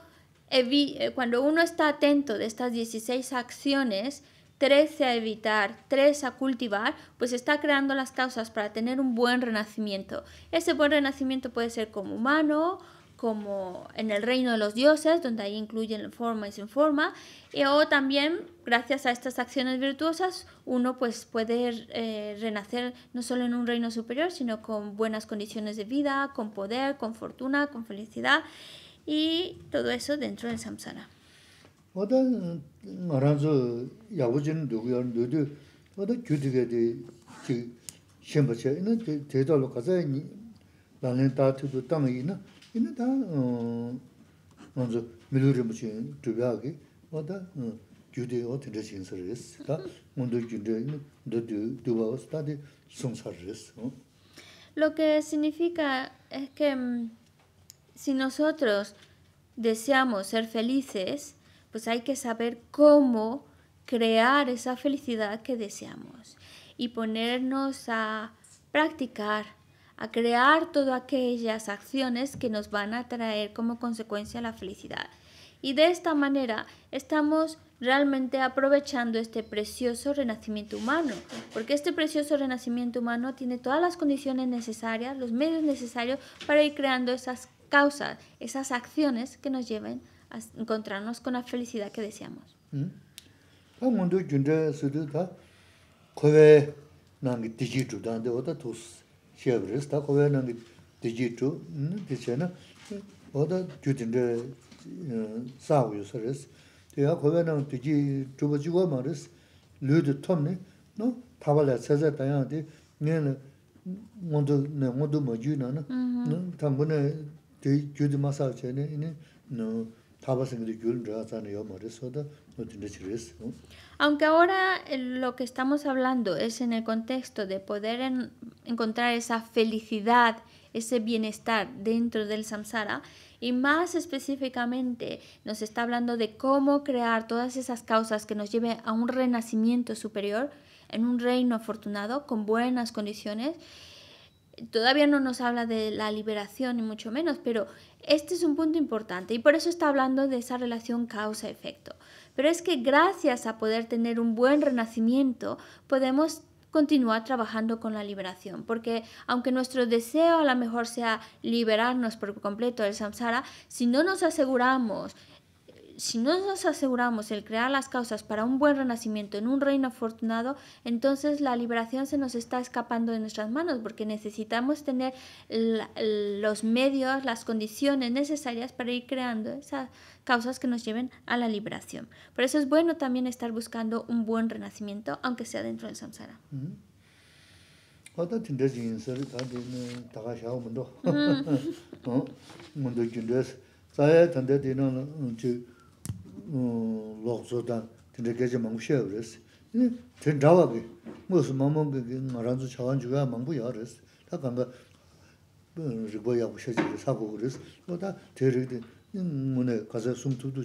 eh, cuando uno está atento de estas 16 acciones, 13 a evitar, 3 a cultivar, pues está creando las causas para tener un buen renacimiento. Ese buen renacimiento puede ser como humano, como en el reino de los dioses, donde ahí incluyen forma y sin forma, eh, o también gracias a estas acciones virtuosas uno pues puede eh, renacer no solo en un reino superior, sino con buenas condiciones de vida, con poder, con fortuna, con felicidad y todo eso dentro del samsara. Lo que significa es que si nosotros deseamos ser felices, pues hay que saber cómo crear esa felicidad que deseamos y ponernos a practicar, a crear todas aquellas acciones que nos van a traer como consecuencia la felicidad. Y de esta manera estamos realmente aprovechando este precioso renacimiento humano, porque este precioso renacimiento humano tiene todas las condiciones necesarias, los medios necesarios para ir creando esas causa esas acciones que nos lleven a encontrarnos con la felicidad que deseamos. Aunque ahora eh, lo que estamos hablando es en el contexto de poder encontrar esa felicidad, ese bienestar dentro del samsara, y más específicamente nos está hablando de cómo crear todas esas causas que nos lleven a un renacimiento superior en un reino afortunado con buenas condiciones Todavía no nos habla de la liberación, ni mucho menos, pero este es un punto importante y por eso está hablando de esa relación causa-efecto. Pero es que gracias a poder tener un buen renacimiento, podemos continuar trabajando con la liberación, porque aunque nuestro deseo a lo mejor sea liberarnos por completo del samsara, si no nos aseguramos si no nos aseguramos el crear las causas para un buen renacimiento en un reino afortunado, entonces la liberación se nos está escapando de nuestras manos porque necesitamos tener los medios, las condiciones necesarias para ir creando esas causas que nos lleven a la liberación. Por eso es bueno también estar buscando un buen renacimiento, aunque sea dentro del samsara. lōgzō dāng tīndā gāchā māngbū shiā wā 무슨 Tīn dāwā gī, mō sū māngbō gī ngā rāndzō chāwān chū gā māngbū yā rēs. Tā kāngā rīgbō yā bō shiā chī rī sā gō gō rēs. Wā tā tē rīg dī mō nē kāsā sūṅ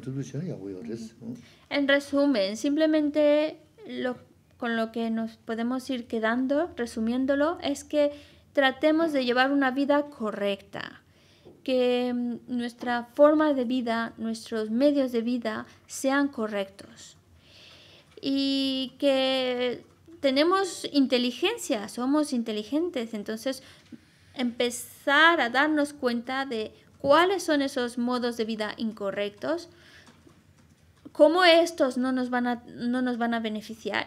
tū And resumen, simplemente lo con lo que nos podemos ir quedando, resumiéndolo, es que tratemos de llevar una vida correcta, que mm, nuestra forma de vida, nuestros medios de vida sean correctos y que tenemos inteligencia, somos inteligentes, entonces empezar a darnos cuenta de cuáles son esos modos de vida incorrectos, cómo estos no nos van a, no nos beneficiar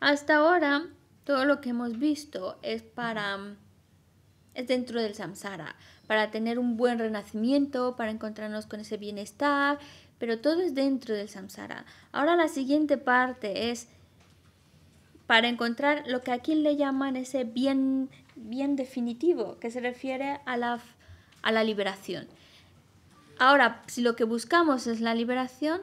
Hasta ahora, todo lo que hemos visto es para es dentro del samsara, para tener un buen renacimiento, para encontrarnos con ese bienestar, pero todo es dentro del samsara. Ahora la siguiente parte es para encontrar lo que aquí le llaman ese bien, bien definitivo, que se refiere a la, a la liberación. Ahora, si lo que buscamos es la liberación,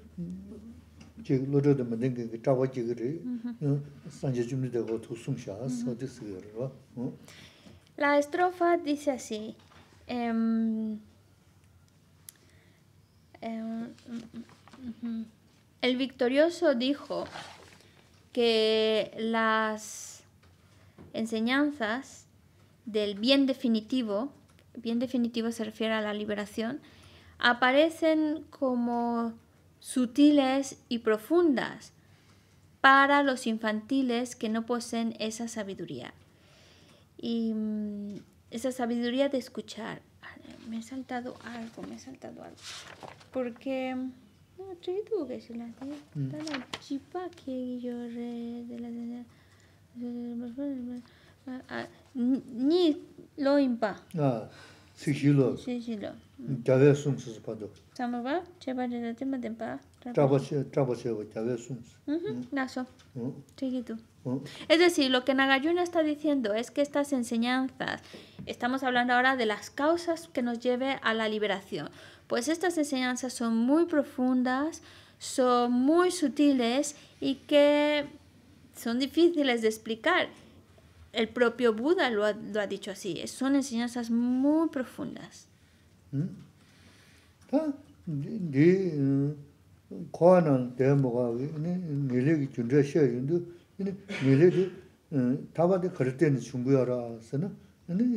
La estrofa dice así, em, em, el victorioso dijo que las enseñanzas del bien definitivo, bien definitivo se refiere a la liberación, aparecen como sutiles y profundas para los infantiles que no poseen esa sabiduría. Y esa sabiduría de escuchar. Me he saltado algo, me he saltado algo. Porque... No, que se la la chipa que yo de la... Ni lo impa. sigilo. Sigilo. Es decir, lo que Nagayuna está diciendo es que estas enseñanzas, estamos hablando ahora de las causas que nos lleve a la liberación, pues estas enseñanzas son muy profundas, son muy sutiles y que son difíciles de explicar. El propio Buda lo ha dicho así, son enseñanzas muy profundas. 응? dī kua nāng dēng bōgā wī, nī lī kī chūndrā xiā yīndū, nī lī dī tāpa dī kari tēni chūngbī yā rā sā nā, nī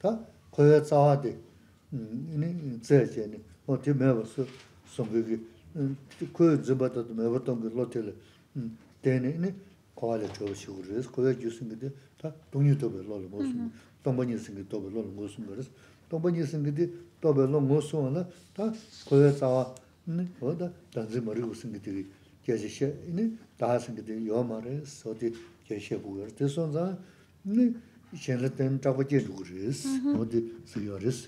tā kua tsāwa dī, nī tsā yā jēni, o tī mē bā sū tōpa nyi sīngi tī tōpa lō mō sō na tā kōyā tsāwa kō tā dāngzī mā rīgu sīngi tī gyāshī shē, nī dā sīngi tī yō mā rī sō tī gyāshī shē gu gār, tī sōn zā nī shēn lā tēn chāpa jē rīgu rīs, mm-hmm. mō tī sī yō rīs.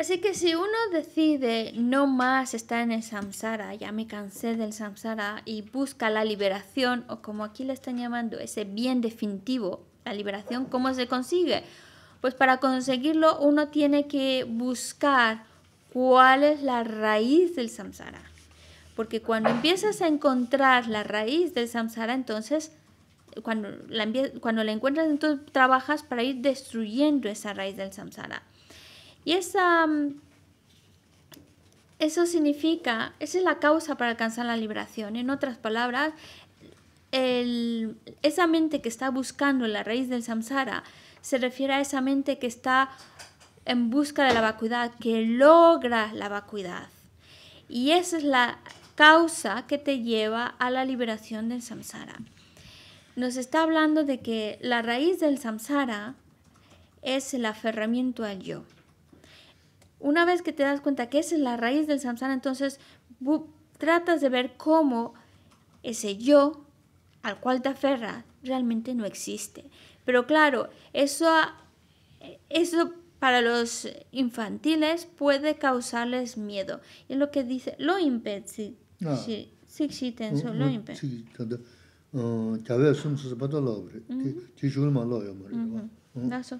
Así que si uno decide no más estar en el samsara, ya me cansé del samsara y busca la liberación o como aquí le están llamando ese bien definitivo, la liberación, ¿cómo se consigue? Pues para conseguirlo uno tiene que buscar cuál es la raíz del samsara. Porque cuando empiezas a encontrar la raíz del samsara, entonces cuando la, encuentras, entonces trabajas para ir destruyendo esa raíz del samsara. Y esa, mm, eso significa, esa es la causa para alcanzar la liberación. En otras palabras, esa mente que está buscando la raíz del samsara se refiere a esa mente que está en busca de la vacuidad, que logra la vacuidad. Y esa es la causa que te lleva a la liberación del samsara. Nos está hablando de que la raíz del samsara es el aferramiento al yo. Una vez que te das cuenta que esa es la raíz del samsara, entonces tratas de ver cómo ese yo al cual te aferras realmente no existe, pero claro, eso, eso para los infantiles puede causarles miedo. Es lo que dice lo impedí. Ah. Sí, sí, sí, tenso, lo impedí. Sí, tanto. ves sum su pato lo bre. que ju ma lo yo mari. Naso.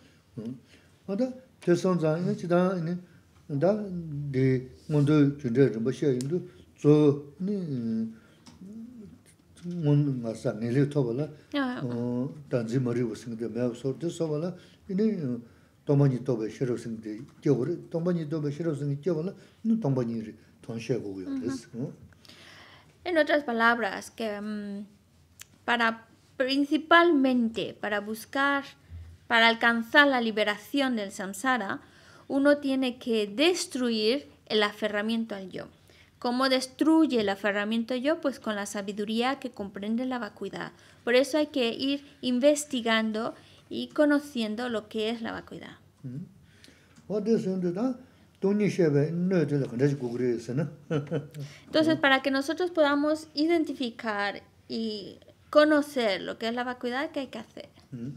Ada te son zan ne ti da ne da de mundo ju de ba she yin du zo ne en otras palabras, que mm, para principalmente para buscar, para alcanzar la liberación del samsara, uno tiene que destruir el aferramiento al yo. ¿Cómo destruye el aferramiento yo? Pues con la sabiduría que comprende la vacuidad. Por eso hay que ir investigando y conociendo lo que es la vacuidad. Mm-hmm. Entonces, para que nosotros podamos identificar y conocer lo que es la vacuidad, ¿qué hay que hacer? Mm-hmm.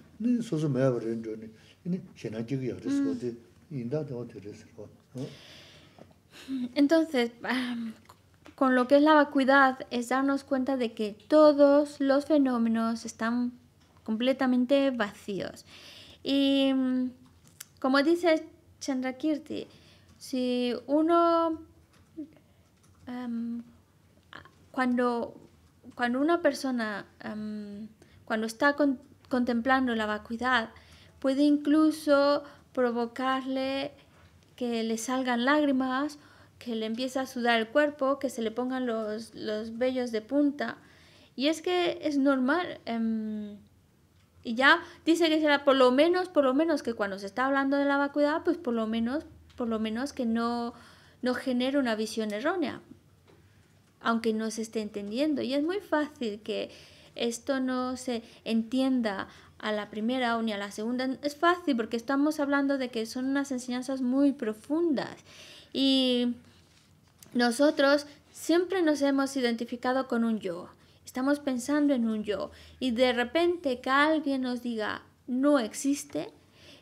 Entonces, con lo que es la vacuidad, es darnos cuenta de que todos los fenómenos están completamente vacíos. Y mm, como dice Chandrakirti, si uno, cuando, cuando una persona, cuando está con, contemplando la vacuidad. Puede incluso provocarle que le salgan lágrimas, que le empiece a sudar el cuerpo, que se le pongan los, vellos de punta. Y es que es normal. Em, y ya dice que será por lo menos, por lo menos que cuando se está hablando de la vacuidad, pues por lo menos, por lo menos que no, no genere una visión errónea, aunque no se esté entendiendo. Y es muy fácil que esto no se entienda a la primera o ni a la segunda. Es fácil porque estamos hablando de que son unas enseñanzas muy profundas y nosotros siempre nos hemos identificado con un yo. Estamos pensando en un yo y de repente que alguien nos diga no existe,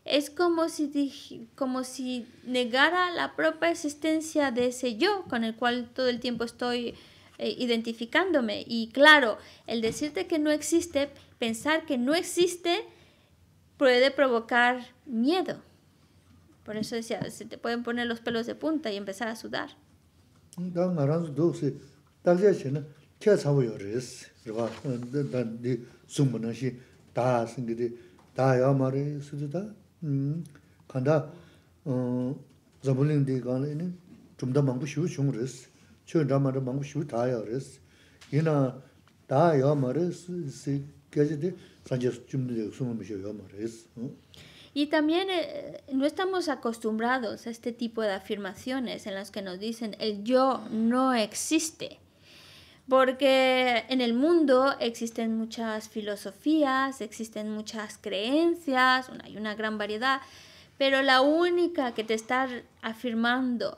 es como si, como si negara la propia existencia de ese yo con el cual todo el tiempo estoy eh, identificándome. Y claro, el decirte que no existe, pensar que no existe, puede provocar miedo. Por eso decía, se te pueden poner los pelos de punta y empezar a sudar. Y también eh, no estamos acostumbrados a este tipo de afirmaciones en las que nos dicen el yo no existe. Porque en el mundo existen muchas filosofías, existen muchas creencias, hay una gran variedad, pero la única que te está afirmando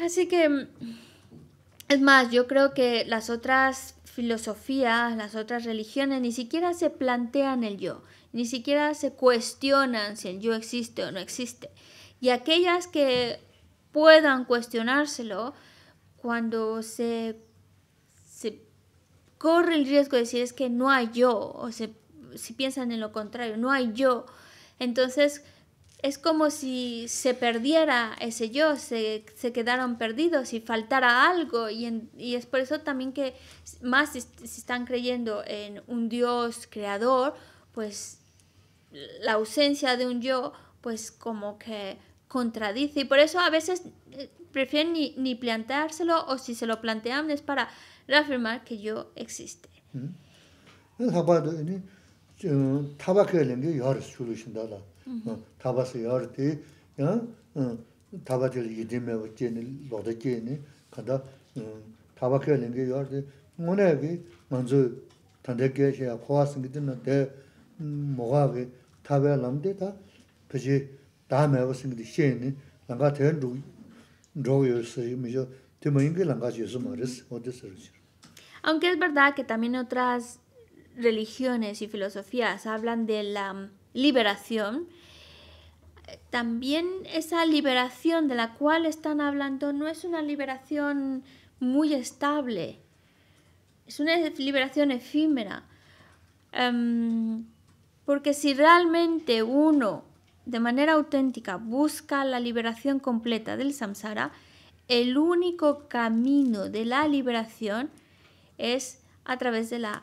Así que, mm, es más, yo creo que las otras filosofías, las otras religiones ni siquiera se plantean el yo, ni siquiera se cuestionan si el yo existe o no existe. Y aquellas que puedan cuestionárselo, cuando se, corre el riesgo de decir es que no hay yo, o si piensan en lo contrario, no hay yo, entonces es como si se perdiera ese yo, se, quedaron perdidos y faltara algo. Y, y, es por eso también que más si, están creyendo en un Dios creador, pues la ausencia de un yo, pues como que contradice. Y por eso a veces eh, prefieren ni, ni planteárselo o si se lo plantean es para reafirmar que yo existe. Mm-hmm. 타바케 랭게 요르 솔루션다라 타바스 요르티 야 타바들 이디메 버티니 로데케니 가다 타바케 이제 요르디 먼저 단대게셔 코아스 데 뭐가게 타베람데 그지 다음에 무슨 시에니 뭔가 되는 이미죠 인게 뭔가 어디서 그러지 Aunque religiones y filosofías hablan de la mm, liberación, eh, también esa liberación de la cual están hablando no es una liberación muy estable, es una liberación efímera. Em, porque si realmente uno de manera auténtica busca la liberación completa del samsara, el único camino de la liberación es a través de la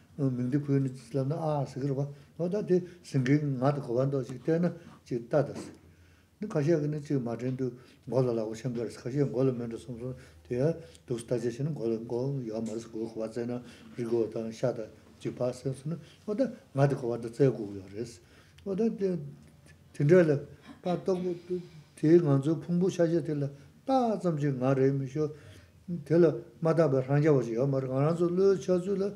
mingdi puyo ni 아 na aa sikirwa, o da di singi ngaadu kubando chik tena chik tatas. Ni kashiya gini chik marindu ngola lagu shangarisi, kashiya ngola mendo sumsum, di ya duks tajasi ni ngola ngol, yamarisi gugu kubadze na rigo dan shaada chik paasin suna, o da ngaadu kubando tsaya gugu nganzu pungbu tila, tila nganzu loo loo,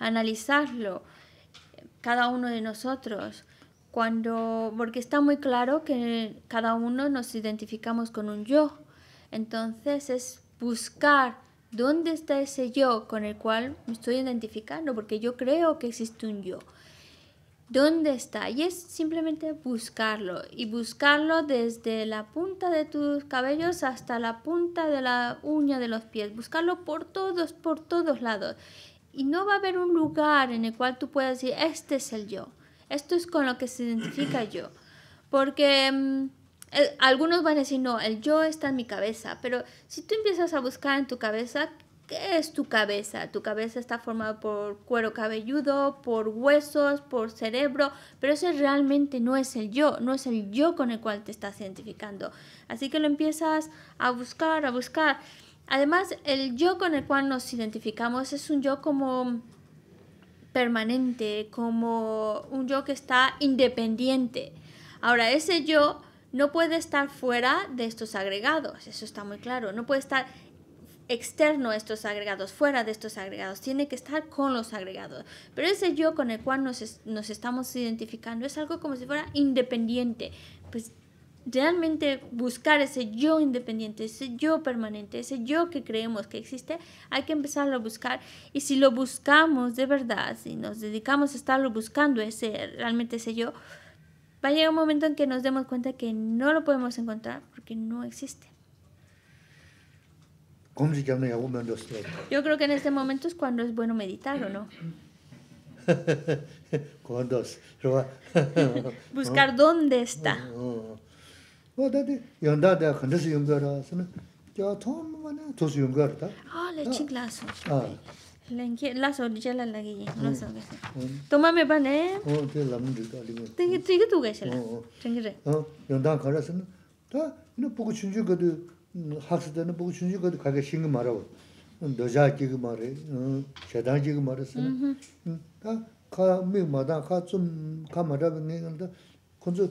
analizarlo cada uno de nosotros, cuando, porque está muy claro que cada uno nos identificamos con un yo. Entonces es buscar dónde está ese yo con el cual me estoy identificando, porque yo creo que existe un yo. ¿Dónde está? Y es simplemente buscarlo y buscarlo desde la punta de tus cabellos hasta la punta de la uña de los pies, buscarlo por todos, por todos lados y no va a haber un lugar en el cual tú puedas decir, este es el yo, esto es con lo que se identifica yo. Porque mm, algunos van a decir, no, el yo está en mi cabeza, pero si tú empiezas a buscar en tu cabeza, ¿qué es tu cabeza? Tu cabeza está formada por cuero cabelludo, por huesos, por cerebro, pero ese realmente no es el yo, no es el yo con el cual te estás identificando. Así que lo empiezas a buscar, a buscar. Además, el yo con el cual nos identificamos es un yo como permanente, como un yo que está independiente. Ahora, ese yo no puede estar fuera de estos agregados, eso está muy claro, no puede estar externo a estos agregados, fuera de estos agregados, tiene que estar con los agregados. Pero ese yo con el cual nos, estamos identificando es algo como si fuera independiente, pues realmente buscar ese yo independiente, ese yo permanente, ese yo que creemos que existe, hay que empezarlo a buscar. Y si lo buscamos de verdad, si nos dedicamos a estarlo buscando, ese, realmente ese yo, va a llegar un momento en que nos demos cuenta que no lo podemos encontrar porque no existe. Yo creo que en este momento es cuando es bueno meditar o no. Buscar dónde está. 다데 연다데 근데서 연결하서는 저 톰만에 도스 연결다 아 레칭 클래스 아 랭게 라서 니젤라 라게 노서 토마메 바네 오 틀람디 달리고 땡게 띠게 두게셔라 땡게레 어 연다 걸어서는 다 이거 보고 준주 거도 학습되는 보고 준주 거도 가게 신경 말아봐 너자 지금 말해 제단 지금 말해서 다 가미마다 가좀 가마다 근데 근데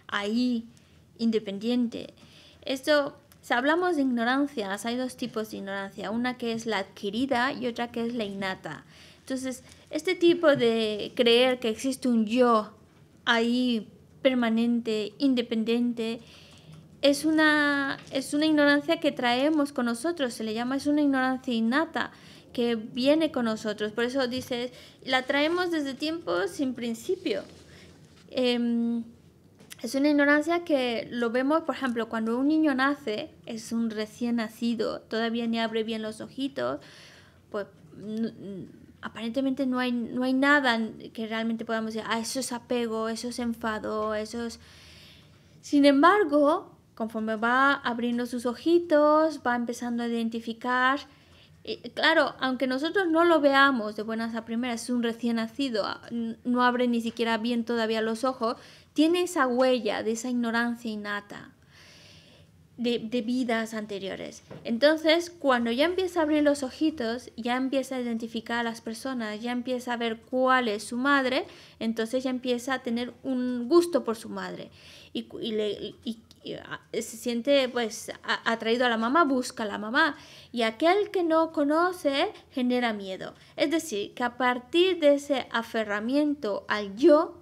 ahí, independiente. Esto, si hablamos de ignorancias, hay dos tipos de ignorancia, una que es la adquirida y otra que es la innata. Entonces, este tipo de creer que existe un yo ahí permanente, independiente, es una, es una ignorancia que traemos con nosotros, se le llama, es una ignorancia innata que viene con nosotros. Por eso dices, la traemos desde tiempos sin principio. Em, es una ignorancia que lo vemos, por ejemplo, cuando un niño nace, es un recién nacido, todavía ni abre bien los ojitos, pues aparentemente no hay, no hay nada que realmente podamos decir, ah, eso es apego, eso es enfado, eso es... Sin embargo, conforme va abriendo sus ojitos, va empezando a identificar, eh, claro, aunque nosotros no lo veamos de buenas a primeras, es un recién nacido, ah, no abre ni siquiera bien todavía los ojos, tiene esa huella de esa ignorancia innata de, vidas anteriores. Entonces, cuando ya empieza a abrir los ojitos, ya empieza a identificar a las personas, ya empieza a ver cuál es su madre, entonces ya empieza a tener un gusto por su madre. Y, ah, se siente pues atraído a la mamá, busca a la mamá. Y aquel que no conoce genera miedo. Es decir, que a partir de ese aferramiento al yo,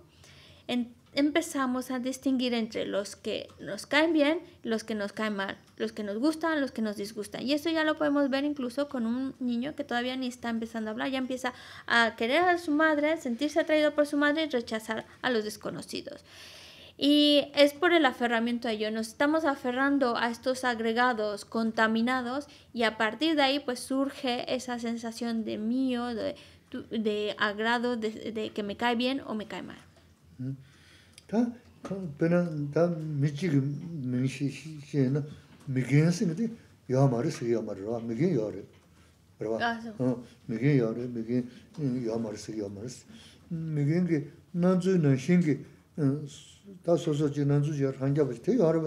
entonces empezamos a distinguir entre los que nos caen bien, los que nos caen mal, los que nos gustan, los que nos disgustan. Y eso ya lo podemos ver incluso con un niño que todavía ni está empezando a hablar, ya empieza a querer a su madre, sentirse atraído por su madre y rechazar a los desconocidos. Y es por el aferramiento a ello. Nos estamos aferrando a estos agregados contaminados y a partir de ahí pues surge esa sensación de mío, de, agrado, de, que me cae bien o me cae mal. 다 그는 다 미지금 명시시에는 미겐스는데 요 말을 쓰여 말로 미겐 요래 그러와 어 미겐 요래 미겐 요 말을 쓰여 말을 미겐 게 난주는 신기 다 소소 지는 주지 때 요래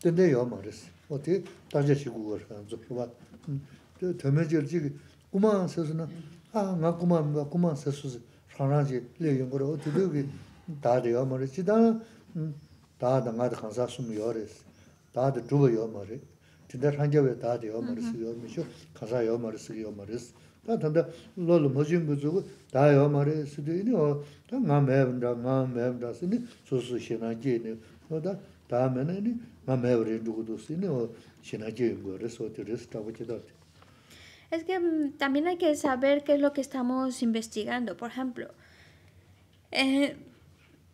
근데 요 말을 어떻게 다제 시고 그러서 그와 저 더매질 지 구만 서서는 아 나구만 구만 서서 상하지 레용으로 어떻게 tanto yo morí, si tanto, tanto ando cansado sumio a veces, tanto truvo yo morí, entonces cuando yo tanto yo morí, si yo me yo cansado yo morí, si yo morí, tanto de lo los motivos que tanto yo morí, si niño, tanto me ayuda, tanto me ayuda, si ni, eso es sinaje ni, o da, tanto me ni, me ayuda en todo es que mm, también hay que saber qué es lo que estamos investigando, por ejemplo, eh,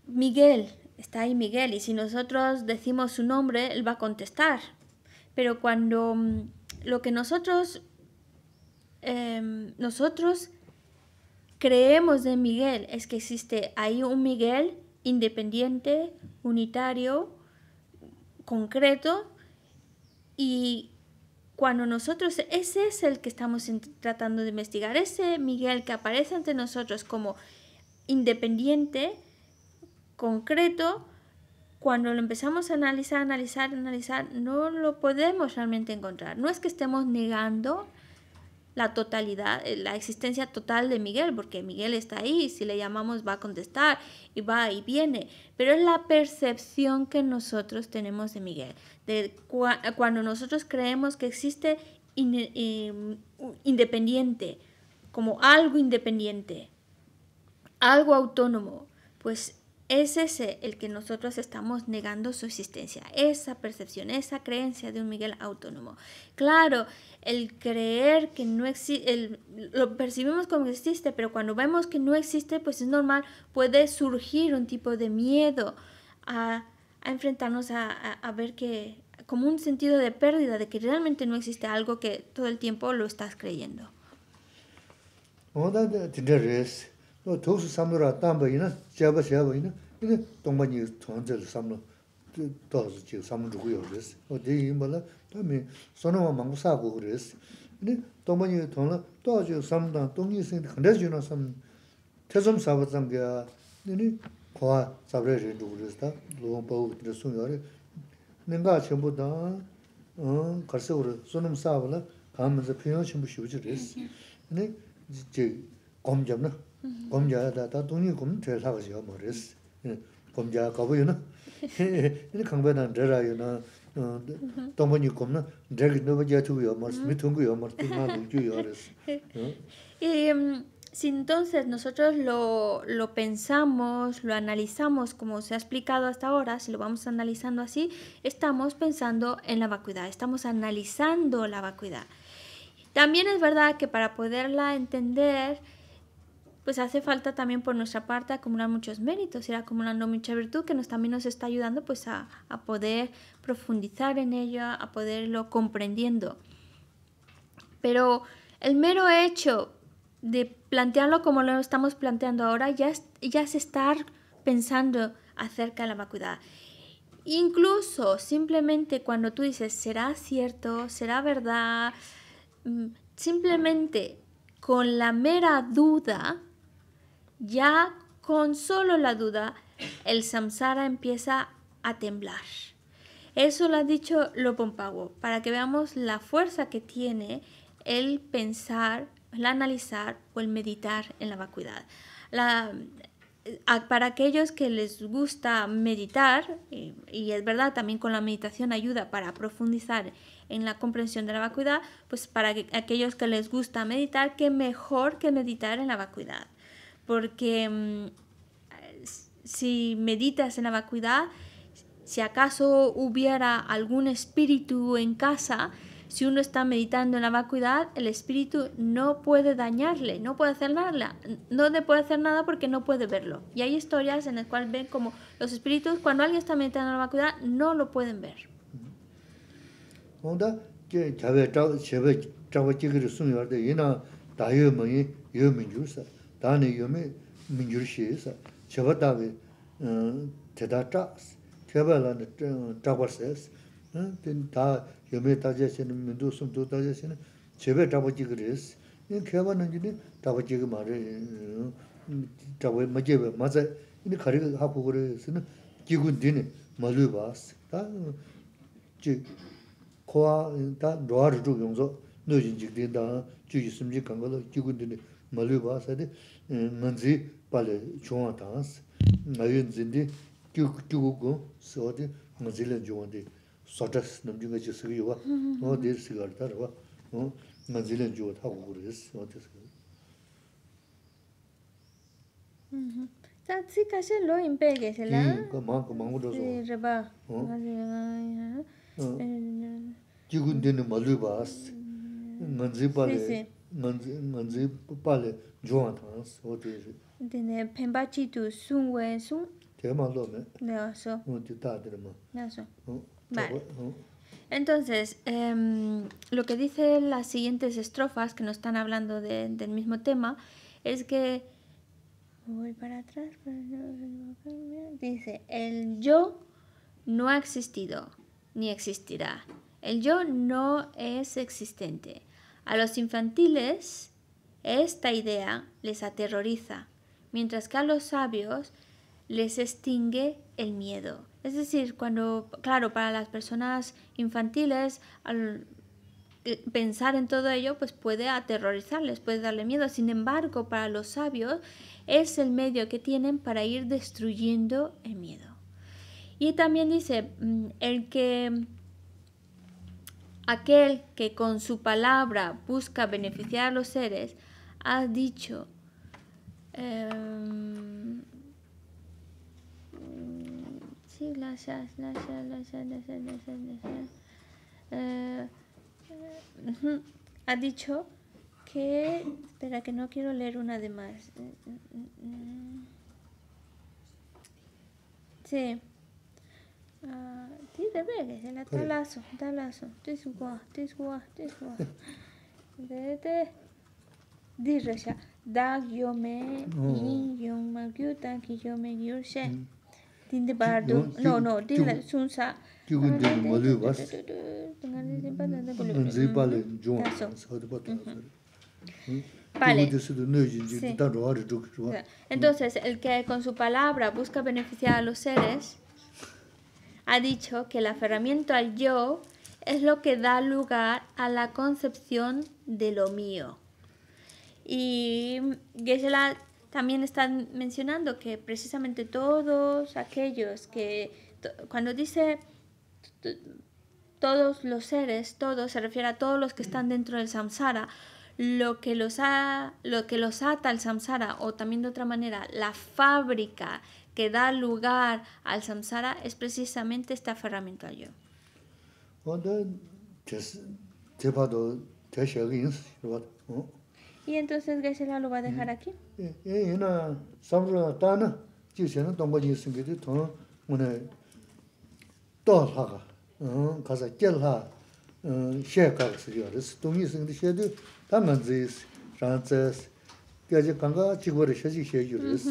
Miguel, está ahí Miguel, y si nosotros decimos su nombre, él va a contestar. Pero cuando mm, lo que nosotros, em, nosotros creemos de Miguel es que existe ahí un Miguel independiente, unitario, concreto, y cuando nosotros, ese es el que estamos tratando de investigar, ese Miguel que aparece ante nosotros como independiente, concreto, cuando lo empezamos a analizar, analizar, analizar, no lo podemos realmente encontrar. No es que estemos negando la totalidad, eh, la existencia total de Miguel, porque Miguel está ahí, si le llamamos va a contestar y va y viene, pero es la percepción que nosotros tenemos de Miguel, de cuando nosotros creemos que existe em, independiente, como algo independiente, algo autónomo, pues es ese el que nosotros estamos negando su existencia, esa percepción, esa creencia de un Miguel autónomo. Claro, el creer que no existe, lo percibimos como existe, pero cuando vemos que no existe, pues es normal, puede surgir un tipo de miedo a, enfrentarnos a, a ver que, como un sentido de pérdida, de que realmente no existe algo que todo el tiempo lo estás creyendo. 또 도스 삼로라 담바이나 제바 제바이나 이게 동반이 존재를 삼로 또 지금 삼로 두고 여기서 어디 이모라 담이 선어와 망사고 근데 동반이 돈은 또 삼다 동이 생 근데 삼과 잡래지 두고 그랬다 로봉 빠고 그때 소녀리 어 가서 손음 사불아 표현 좀 쉬우지 됐어 근데 이제 검점나 Si entonces nosotros lo, lo pensamos, lo analizamos como se ha explicado hasta ahora, si lo vamos analizando así, estamos pensando en la vacuidad, estamos analizando la vacuidad. También es verdad que para poderla entender, pues hace falta también por nuestra parte acumular muchos méritos, ir acumulando mucha virtud que nos, también nos está ayudando pues a, poder profundizar en ello, a poderlo comprendiendo. Pero el mero hecho de plantearlo como lo estamos planteando ahora ya ya es estar pensando acerca de la vacuidad. Incluso simplemente cuando tú dices será cierto, será verdad, mm, simplemente con la mera duda ya con solo la duda, el samsara empieza a temblar. Eso lo ha dicho Lopompago, para que veamos la fuerza que tiene el pensar, el analizar o el meditar en la vacuidad. para aquellos que les gusta meditar, y, es verdad, también con la meditación ayuda para profundizar en la comprensión de la vacuidad, pues para aquellos que les gusta meditar, qué mejor que meditar en la vacuidad porque mm, si meditas en la vacuidad, si acaso hubiera algún espíritu en casa, si uno está meditando en la vacuidad, el espíritu no puede dañarle, no puede hacer nada, no le puede hacer nada porque no puede verlo. Y hay historias en las cuales ven como los espíritus, cuando alguien está meditando en la vacuidad, no lo pueden ver. dāne yōme mīngyūr shīsa, chabā dāwe tētā chāsa, tēbā lāne chāgwar sēsa, dāne dā yōme dājā shēne, mīndū sumdū dājā shēne, chabā chabā jīg rēsa, yīn kēbā nāngi nī chabā jīg mā 다 chabā mā jēbā mā zā, bās, bās, mēnzī pāli chūngā tāngās, ngā yu nzīndi kyu kyu gu gu sō di mēnzī lēn chūngā di sotas namchū ngā chī sīgī wā, wā di sīgā rā tā rā wā, mēnzī lēn chūngā tā gu gu rī sī, wā di sīgā gu Entonces, em, lo que dicen las siguientes estrofas, que nos están hablando de, del mismo tema, es que... Voy para atrás. Dice, el yo no ha existido, ni existirá. El yo no es existente. A los infantiles esta idea les aterroriza, mientras que a los sabios les extingue el miedo. Es decir, cuando, claro, para las personas infantiles, al eh, pensar en todo ello, pues puede aterrorizarles, puede darle miedo. Sin embargo, para los sabios es el medio que tienen para ir destruyendo el miedo. Y también dice, mm, el que aquel que con su palabra busca beneficiar a los seres, has dicho eh, sí, las, las, las, eh, ha dicho que espera que no quiero leer una de más sí uh, sí de ver se la talazo talazo this one this one this vete de mm. no no Entonces, el que con su palabra busca beneficiar a los seres ha dicho que el aferramiento al yo es lo que da lugar a la concepción de lo mío. Y Geshe-la también está mencionando que precisamente todos aquellos que, cuando dice todos los seres, todos, se refiere a todos los que están dentro del samsara, lo que los, ha, lo que los ata al samsara, o también de otra manera, la fábrica que da lugar al samsara es precisamente esta ferramenta yo. ¿Y entonces qué se la lo va a dejar aquí? Y y una sobre tan que no tomo de sin que de una toda la casa que la se cargas de la estomis de que de tan de chances que de cuando chico de se se yo es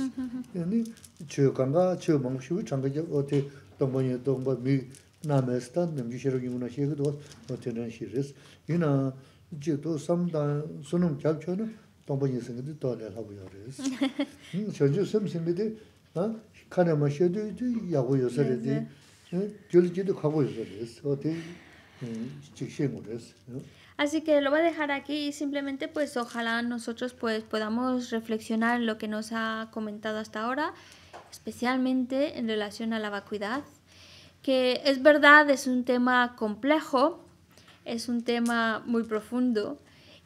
yo 시에도 어쩌는 시리즈 이나 ji to samdan sunum kyabcho no tongpo yinsinga di tole labu yares. Shonju hmm, sem simbi di kane ma shedu di yagu yosare di gyul ji di kagu yosares, o di res. Así que lo voy a dejar aquí y simplemente pues ojalá nosotros pues podamos reflexionar en lo que nos ha comentado hasta ahora, especialmente en relación a la vacuidad, que es verdad es un tema complejo, es un tema muy profundo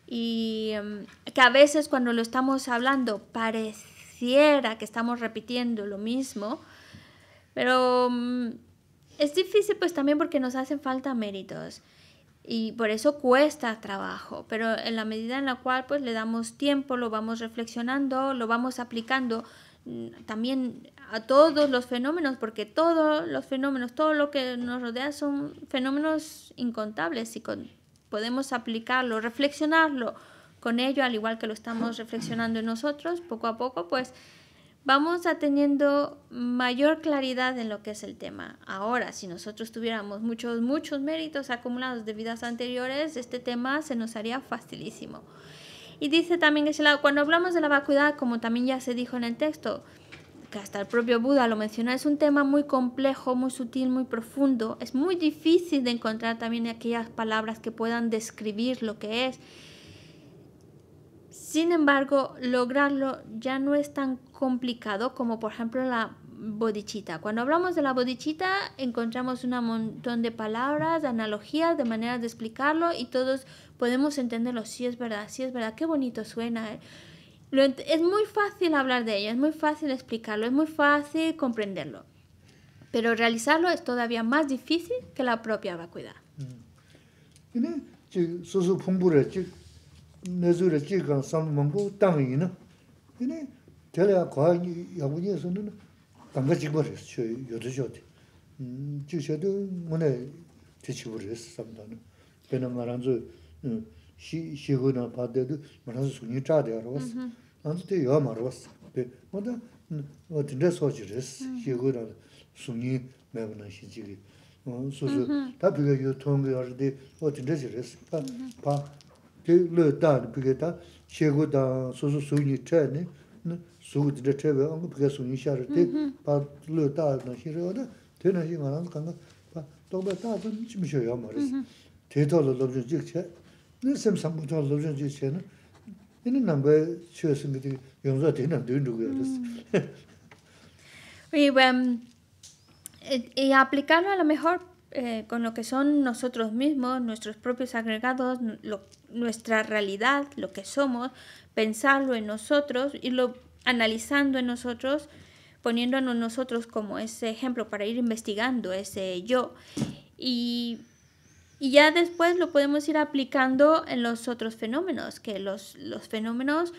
y em, que a veces cuando lo estamos hablando pareciera que estamos repitiendo lo mismo, pero em, es difícil pues también porque nos hacen falta méritos y por eso cuesta trabajo, pero en la medida en la cual pues le damos tiempo, lo vamos reflexionando, lo vamos aplicando, Mm, también a todos los fenómenos, porque todos los fenómenos, todo lo que nos rodea son fenómenos incontables y podemos aplicarlo, reflexionarlo con ello, al igual que lo estamos reflexionando nosotros, poco a poco, pues vamos a teniendo mayor claridad en lo que es el tema. Ahora, si nosotros tuviéramos muchos, muchos méritos acumulados de vidas anteriores, este tema se nos haría facilísimo. Y dice también que cuando hablamos de la vacuidad, como también ya se dijo en el texto, que hasta el propio Buda lo menciona, es un tema muy complejo, muy sutil, muy profundo. Es muy difícil de encontrar también aquellas palabras que puedan describir lo que es. Sin embargo, lograrlo ya no es tan complicado como por ejemplo la bodichita. Cuando hablamos de la bodichita encontramos un montón de palabras, de analogías, de maneras de explicarlo y todos podemos entenderlo, sí es verdad, sí es verdad, qué bonito suena. Eh. es muy fácil hablar de ello, es muy fácil explicarlo, es muy fácil comprenderlo. Pero realizarlo es todavía más difícil que la propia vacuidad. Mm. 시 na pādhaya dhū marānsu 차데로스 chādhaya rōs, nānsu tē yuwa mā rōs, pē, mō tā wā tindā sōchī rēs, shīgū na sūnyi mē bā nā shī jīgī, sū sū, tā pīgā yu tōngi yā rō tē wā tindā shī rēs, pā, pā, tē lō tā nā pīgā tā, shīgū tā sū sū sūnyi y hmm. em, eh, eh, aplicarlo a lo mejor eh, con lo que son nosotros mismos, nuestros propios agregados, nuestra realidad, lo que somos, pensarlo en nosotros, irlo analizando en nosotros, poniéndonos nosotros como ese ejemplo para ir investigando ese yo y y ya después lo podemos ir aplicando en los otros fenómenos, que los, fenómenos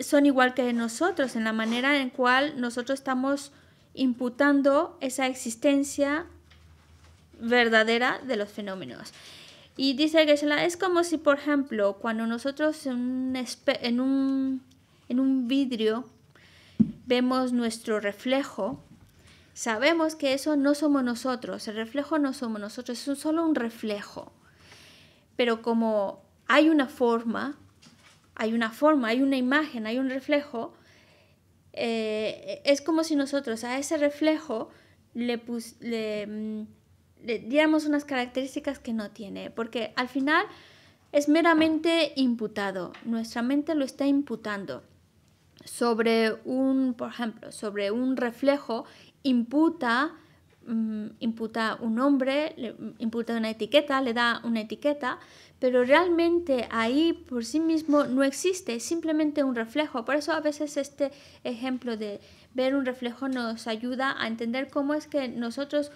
son igual que nosotros, en la manera en cual nosotros estamos imputando esa existencia verdadera de los fenómenos. Y dice que es como si, por ejemplo, cuando nosotros en en un vidrio vemos nuestro reflejo, Sabemos que eso no somos nosotros, el reflejo no somos nosotros, es solo un reflejo. Pero como hay una forma, hay una forma, hay una imagen, hay un reflejo, eh, es como si nosotros a ese reflejo le, le, mm, le diéramos unas características que no tiene, porque al final es meramente imputado, nuestra mente lo está imputando sobre un, por ejemplo, sobre un reflejo imputa, mm, imputa un nombre, le, imputa una etiqueta, le da una etiqueta, pero realmente ahí por sí mismo no existe, simplemente un reflejo. Por eso a veces este ejemplo de ver un reflejo nos ayuda a entender cómo es que nosotros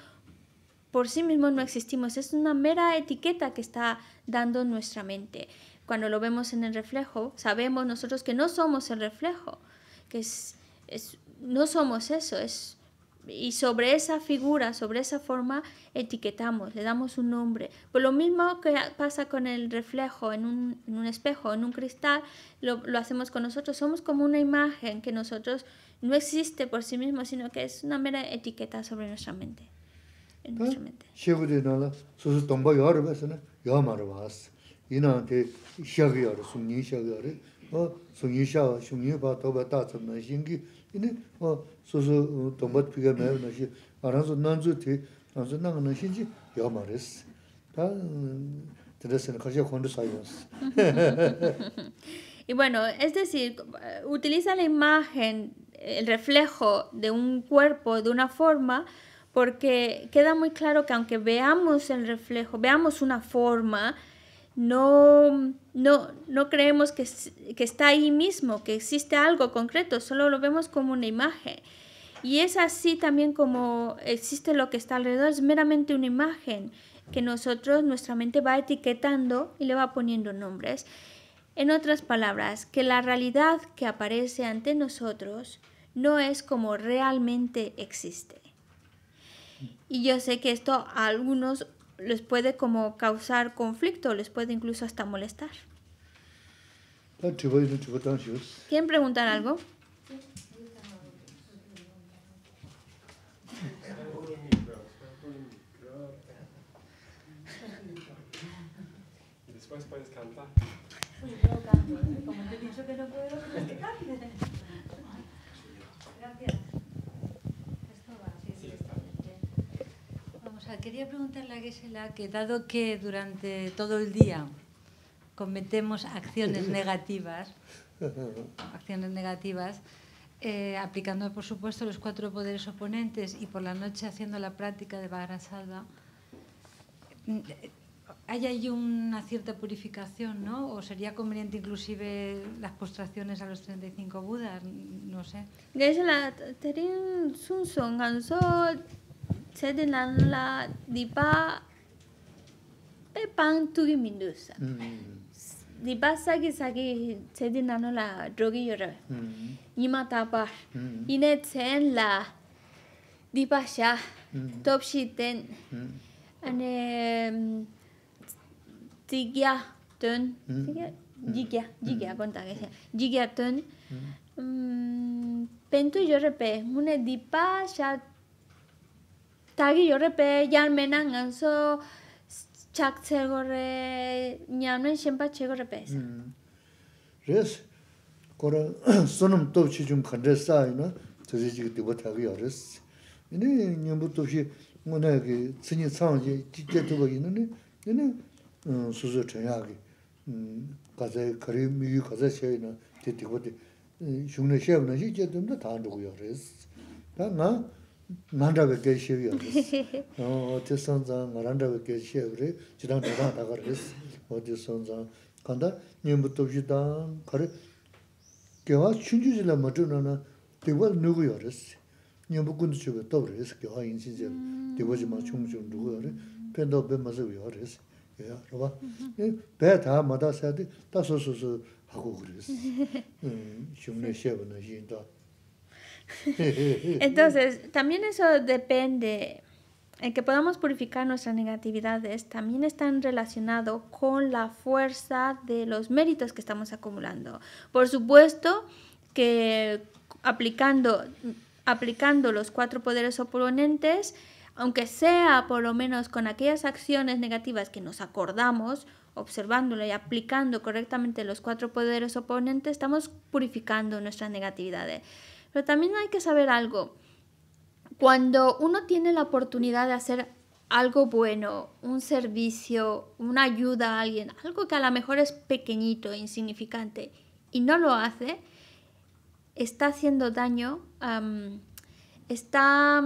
por sí mismo no existimos, es una mera etiqueta que está dando nuestra mente. Cuando lo vemos en el reflejo, sabemos nosotros que no somos el reflejo, que es no somos eso, es y sobre esa figura, sobre esa forma, etiquetamos, le damos un nombre. Pues lo mismo que pasa con el reflejo en un, en un espejo, en un cristal, lo, lo, hacemos con nosotros. Somos como una imagen que nosotros no existe por sí mismo, sino que es una mera etiqueta sobre nuestra mente. En ¿Eh? nuestra mente. Y bueno, es decir, utiliza la imagen, el reflejo de un cuerpo de una forma, porque queda muy claro que aunque veamos el reflejo, veamos una forma, no, no, no creemos que, que, está ahí mismo, que existe algo concreto, solo lo vemos como una imagen. Y es así también como existe lo que está alrededor, es meramente una imagen que nosotros, nuestra mente va etiquetando y le va poniendo nombres. En otras palabras, que la realidad que aparece ante nosotros no es como realmente existe. Y yo sé que esto a algunos les puede como causar conflicto, les puede incluso hasta molestar. ¿Quieren preguntar algo? Después quería preguntarle a Gesela que dado que durante todo el día cometemos acciones negativas, acciones negativas, eh, aplicando por supuesto los cuatro poderes oponentes y por la noche haciendo la práctica de Bagra mm, hay ahí una cierta purificación, ¿no? ¿O sería conveniente inclusive las postraciones a los 35 Budas? No sé. tsede nan la dipa pe pang tugi mindu sa. Mm. Dipa sagi sagi tsede nan la drogi yore. Mm. Ima tapa. Mm. la dipa sha. Mm. ten. Ane konta pentu yore pe. Mune dipa sha 다기 여러베 pe, 간소 nganso chakche gore, nyanwen shenpa che gore pe hmm. isa. Res, kora sunam topsi chung kandresa ayina, tsuzichigi dikwa tagi yo res. Yine nyambu topsi nguna yaki tsini tsangajia jitjeti go yinani, yine hmm, suzu chanyagi. Hmm, Kazayi, nandrawe kei 어, yo res. Ote san zang nga nandrawe kei shewe re, jirang jirang daga res. Ote san zang. Kanda nyembu tobji dang kare, kiawa chunju zila matru nana, dewa nugu yo res. Nyembu kundu chubwe tob res, kiawa inchi zil, dewa zima chungchung nugu yo re, pendo Entonces, también eso depende. en que podamos purificar nuestras negatividades también está relacionado con la fuerza de los méritos que estamos acumulando. Por supuesto que aplicando, aplicando los cuatro poderes oponentes, aunque sea por lo menos con aquellas acciones negativas que nos acordamos, observándolo y aplicando correctamente los cuatro poderes oponentes, estamos purificando nuestras negatividades. Pero también hay que saber algo. Cuando uno tiene la oportunidad de hacer algo bueno, un servicio, una ayuda a alguien, algo que a lo mejor es pequeñito, insignificante, y no lo hace, está haciendo daño, está,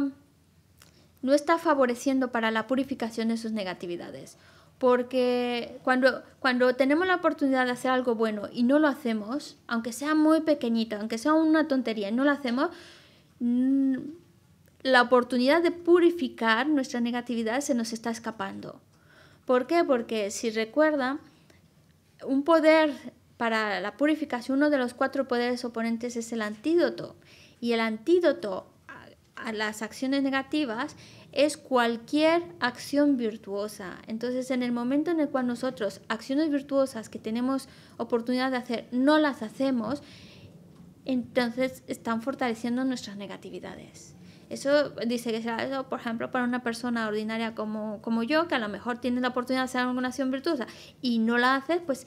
no está favoreciendo para la purificación de sus negatividades porque cuando, cuando tenemos la oportunidad de hacer algo bueno y no lo hacemos, aunque sea muy pequeñito, aunque sea una tontería, y no lo hacemos, mm, la oportunidad de purificar nuestra negatividad se nos está escapando. ¿Por qué? Porque si recuerdan, un poder para la purificación, uno de los cuatro poderes oponentes es el antídoto. Y el antídoto las acciones negativas es cualquier acción virtuosa. Entonces, en el momento en el cual nosotros acciones virtuosas que tenemos oportunidad de hacer no las hacemos, entonces están fortaleciendo nuestras negatividades. Eso dice que será eso, por ejemplo, para una persona ordinaria como, como yo, que a lo mejor tiene la oportunidad de hacer alguna acción virtuosa y no la hace pues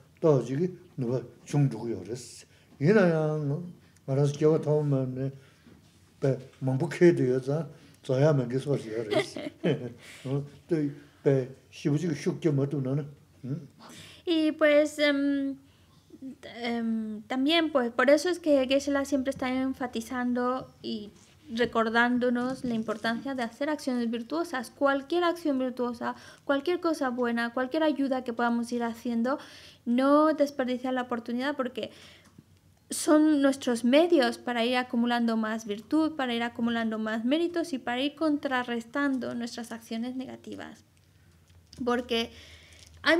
y pues em, em, también pues por eso es que Geshe-la siempre está enfatizando y recordándonos la importancia de hacer acciones virtuosas, cualquier acción virtuosa, cualquier cosa buena, cualquier ayuda que podamos ir haciendo, no desperdiciar la oportunidad porque son nuestros medios para ir acumulando más virtud, para ir acumulando más méritos y para ir contrarrestando nuestras acciones negativas. Porque ah,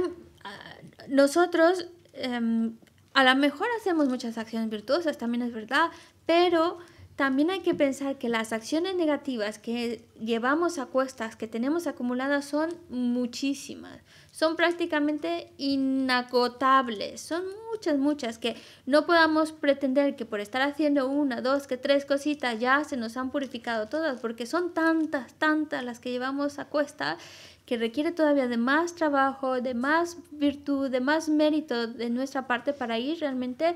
nosotros em, a lo mejor hacemos muchas acciones virtuosas, también es verdad, pero también hay que pensar que las acciones negativas que llevamos a cuestas, que tenemos acumuladas, son muchísimas. Son prácticamente inacotables. Son muchas, muchas que no podamos pretender que por estar haciendo una, dos, que tres cositas ya se nos han purificado todas, porque son tantas, tantas las que llevamos a cuestas que requiere todavía de más trabajo, de más virtud, de más mérito de nuestra parte para ir realmente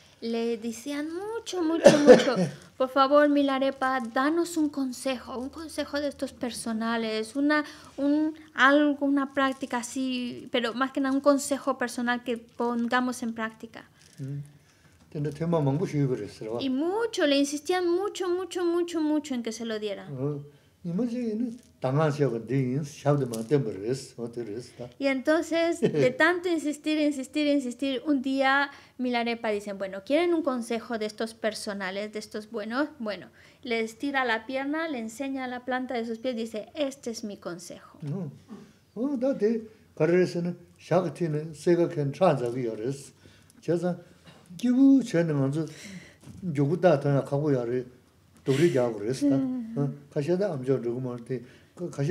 le decían mucho, mucho, mucho, por favor, Milarepa, danos un consejo, un consejo de estos personales, una, un, algo, una práctica así, pero más que nada un consejo personal que pongamos en práctica. Mm. Y mucho, le insistían mucho, mucho, mucho, mucho en que se lo dieran. Oh. Y entonces, de tanto insistir, insistir, insistir, un día Milarepa dicen, bueno, ¿quieren un consejo de estos personales, de estos buenos? Bueno, les tira la pierna, le enseña la planta de sus pies, dice, este es mi consejo. Si tú has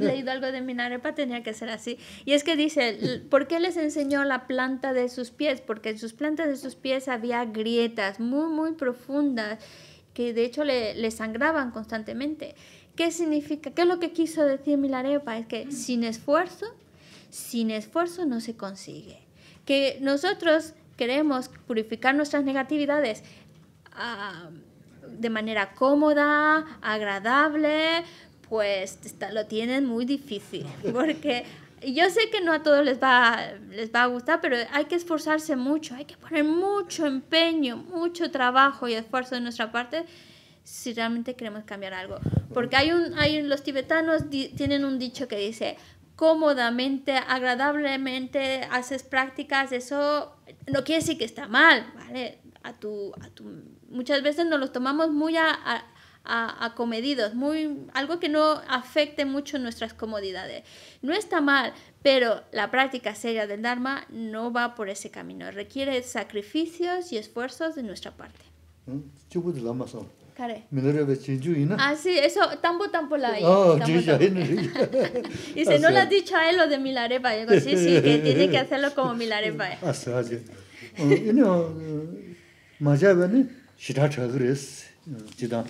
leído algo de Minarepa, tenía que ser así. Y es que dice, ¿por qué les enseñó la planta de sus pies? Porque en sus plantas de sus pies había grietas muy, muy profundas que de hecho le, le sangraban constantemente. ¿Qué significa? ¿Qué es lo que quiso decir Milarepa? Es que sin esfuerzo, sin esfuerzo no se consigue. Que nosotros queremos purificar nuestras negatividades ah, de manera cómoda, agradable, pues lo tienen muy difícil. Porque yo sé que no a todos les va, les va a gustar, pero hay que esforzarse mucho, hay que poner mucho empeño, mucho trabajo y esfuerzo de nuestra parte si realmente queremos cambiar algo. Porque hay un, hay los tibetanos tienen un dicho que dice, cómodamente, agradablemente haces prácticas, eso no quiere decir que está mal, ¿vale? A tu, muchas veces nos los tomamos muy a, muy, algo que no afecte mucho nuestras comodidades. No está mal, pero la práctica seria del Dharma no va por ese camino, requiere sacrificios y esfuerzos de nuestra parte. ¿Mm? 그래. y no Ah, sí, eso tampoco tambo la hay. Oh, tampo, y dice, no le has dicho a él lo de milarepa, yo digo, sí, sí, que tiene que hacerlo como milarepa. Así, así. Uh, y no, uh, más allá de shira chagres, uh, chida.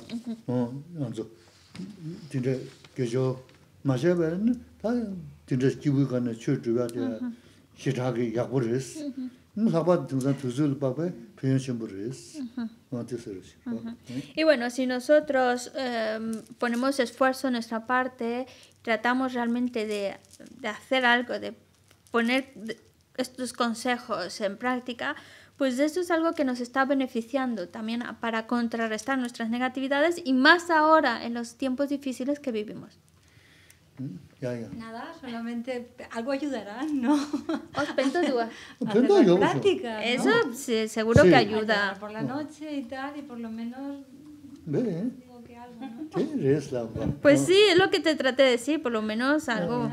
Oh, anzo. Tiene que yo más allá de ta ah, tiene que buscar en chuchu ya shira que ya por es. Y bueno, si nosotros em, ponemos esfuerzo en nuestra parte, tratamos realmente de, de hacer algo, de poner estos consejos en práctica, pues esto es algo que nos está beneficiando también para contrarrestar nuestras negatividades y más ahora en los tiempos difíciles que vivimos. Mm, Nada, solamente algo ayudará, ¿no? Os oh, pento Eso seguro que ayuda. Por la noche y tal, y por lo menos... Pues sí, es lo que te traté de decir, por lo menos algo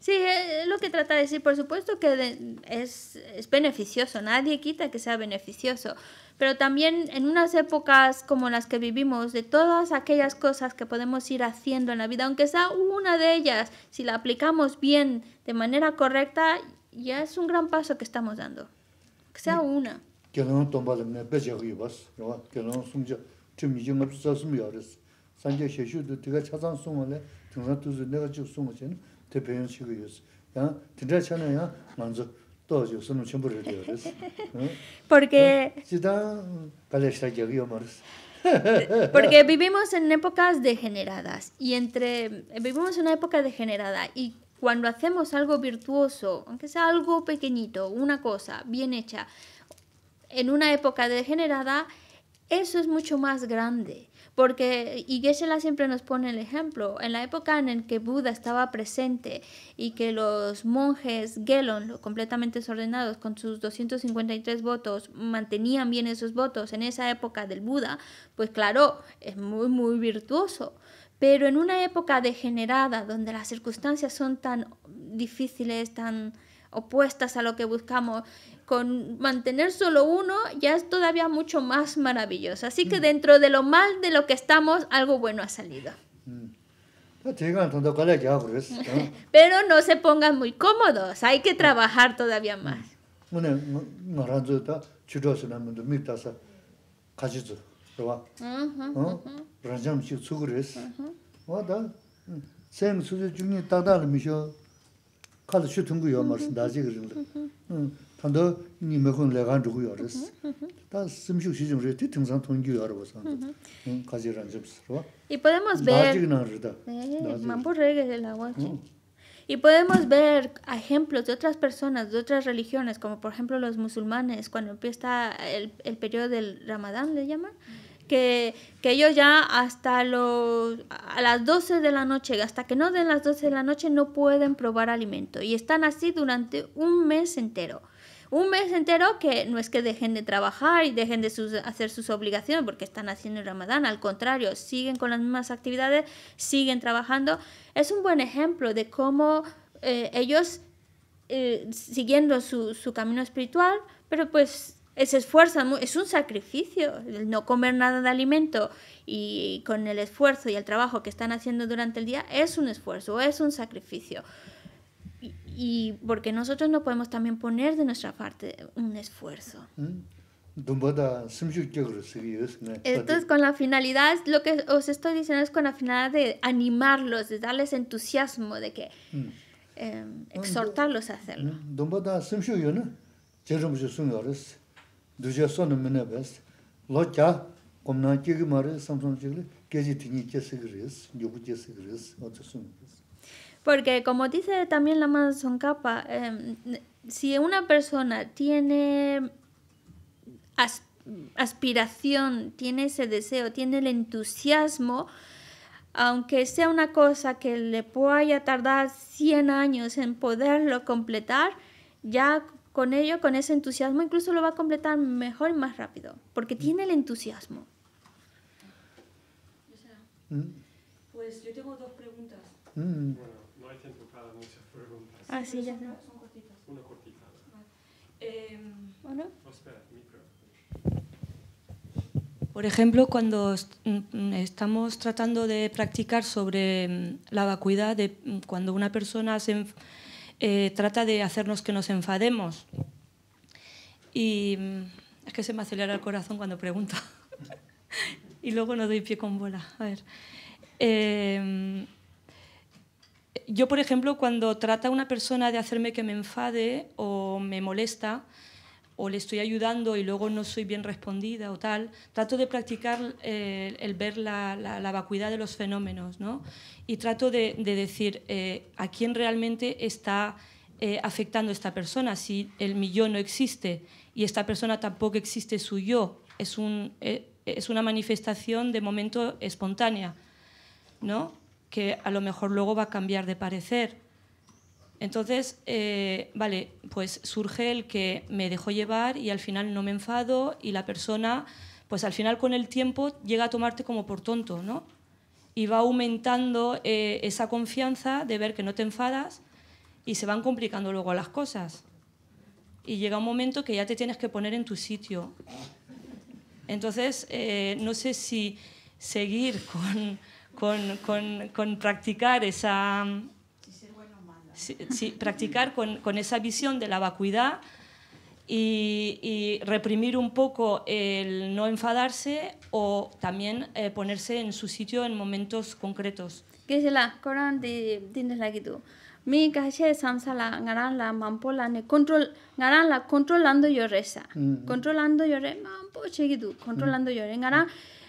Sí, es lo que trata de decir, por supuesto que es, es, beneficioso, nadie quita que sea beneficioso, pero también en unas épocas como las que vivimos, de todas aquellas cosas que podemos ir haciendo en la vida, aunque sea una de ellas, si la aplicamos bien, de manera correcta, ya es un gran paso que estamos dando, que sea una. 대 ya. 식이 te 야, manzo, 전에야 먼저 또 요소는 전부 해야 그래서. Porque 지다 갈래시다 yo maris. Porque vivimos en épocas degeneradas y entre vivimos en una época degenerada y cuando hacemos algo virtuoso, aunque sea algo pequeñito, una cosa bien hecha en una época degenerada, eso es mucho más grande. Porque, y Gesela siempre nos pone el ejemplo, en la época en que Buda estaba presente y que los monjes Gelon, completamente desordenados, con sus 253 votos, mantenían bien esos votos en esa época del Buda, pues claro, es muy, muy virtuoso. Pero en una época degenerada, donde las circunstancias son tan difíciles, tan opuestas a lo que buscamos. Con mantener solo uno ya es todavía mucho más maravilloso. Así que mm. dentro de lo mal de lo que estamos, algo bueno ha salido. Mm. Pero no se pongan muy cómodos, hay que trabajar todavía mm. más kāla shū tūngu yō mārsī dājī gā rīngla. Mm-hmm. Tāndā nī mē khun lē gān rūgu yō rīs. Tā sīm shūk shī chūng rī, tī tīng sāng tūngu yō Y podemos ver... Dājī gā nā Mambo dā. Mambu rē Y podemos ver ejemplos de otras personas, de otras religiones, como por ejemplo los musulmanes, cuando empieza el, el periodo del Ramadán, le llaman, mm que, que ellos ya hasta los, a las 12 de la noche, hasta que no den las 12 de la noche, no pueden probar alimento. Y están así durante un mes entero un mes entero que no es que dejen de trabajar y dejen de hacer sus obligaciones porque están haciendo el ramadán, al contrario, siguen con las mismas actividades, siguen trabajando. Es un buen ejemplo de cómo eh, ellos, eh, siguiendo su, su camino espiritual, pero pues se esfuerzo es un sacrificio el no comer nada de alimento y con el esfuerzo y el trabajo que están haciendo durante el día es un esfuerzo, es un sacrificio. Y, porque nosotros no podemos también poner de nuestra parte un esfuerzo. ¿Mm? Esto es con la finalidad, lo que os estoy diciendo es con la finalidad de animarlos, de darles entusiasmo, de que ¿Mm? em, exhortarlos a hacerlo. ¿Mm? Porque como dice también la son eh, em, si una persona tiene aspiración, tiene ese deseo, tiene el entusiasmo, aunque sea una cosa que le pueda tardar 100 años en poderlo completar, ya con ello, con ese entusiasmo, incluso lo va a completar mejor y más rápido, porque mm. tiene el entusiasmo. Mm. Pues yo tengo dos preguntas. Mm. Bueno, no hay tiempo para muchas preguntas. Ah, sí, ya está. Son cortitas. Una cortita. Em, bueno. espera, micro. Por ejemplo, cuando estamos tratando de practicar sobre la vacuidad, de cuando una persona se, eh, trata de hacernos que nos enfademos. Y mm, es que se me acelera el corazón cuando pregunto. y luego no doy pie con bola. A ver. Eh, yo, por ejemplo, cuando trata una persona de hacerme que me enfade o me molesta, o le estoy ayudando y luego no soy bien respondida o tal. Trato de practicar eh, el ver la, vacuidad de los fenómenos, ¿no? Y trato de, decir eh, a quién realmente está eh, afectando esta persona. Si el mi yo no existe y esta persona tampoco existe su yo, es, una manifestación de momento espontánea, ¿no? Que a lo mejor luego va a cambiar de parecer entonces, eh, vale, pues surge el que me dejó llevar y al final no me enfado y la persona, pues al final con el tiempo llega a tomarte como por tonto, ¿no? Y va aumentando eh, esa confianza de ver que no te enfadas y se van complicando luego las cosas. Y llega un momento que ya te tienes que poner en tu sitio. Entonces, eh, no sé si seguir con, con, con practicar esa sí, practicar con, con, esa visión de la vacuidad y, y, reprimir un poco el no enfadarse o también eh, ponerse en su sitio en momentos concretos. que es la de lagitu. Mi casa es la de la la control la controlando yo reza mm. Controlando yo re mampo Chegidu, controlando yo mm. re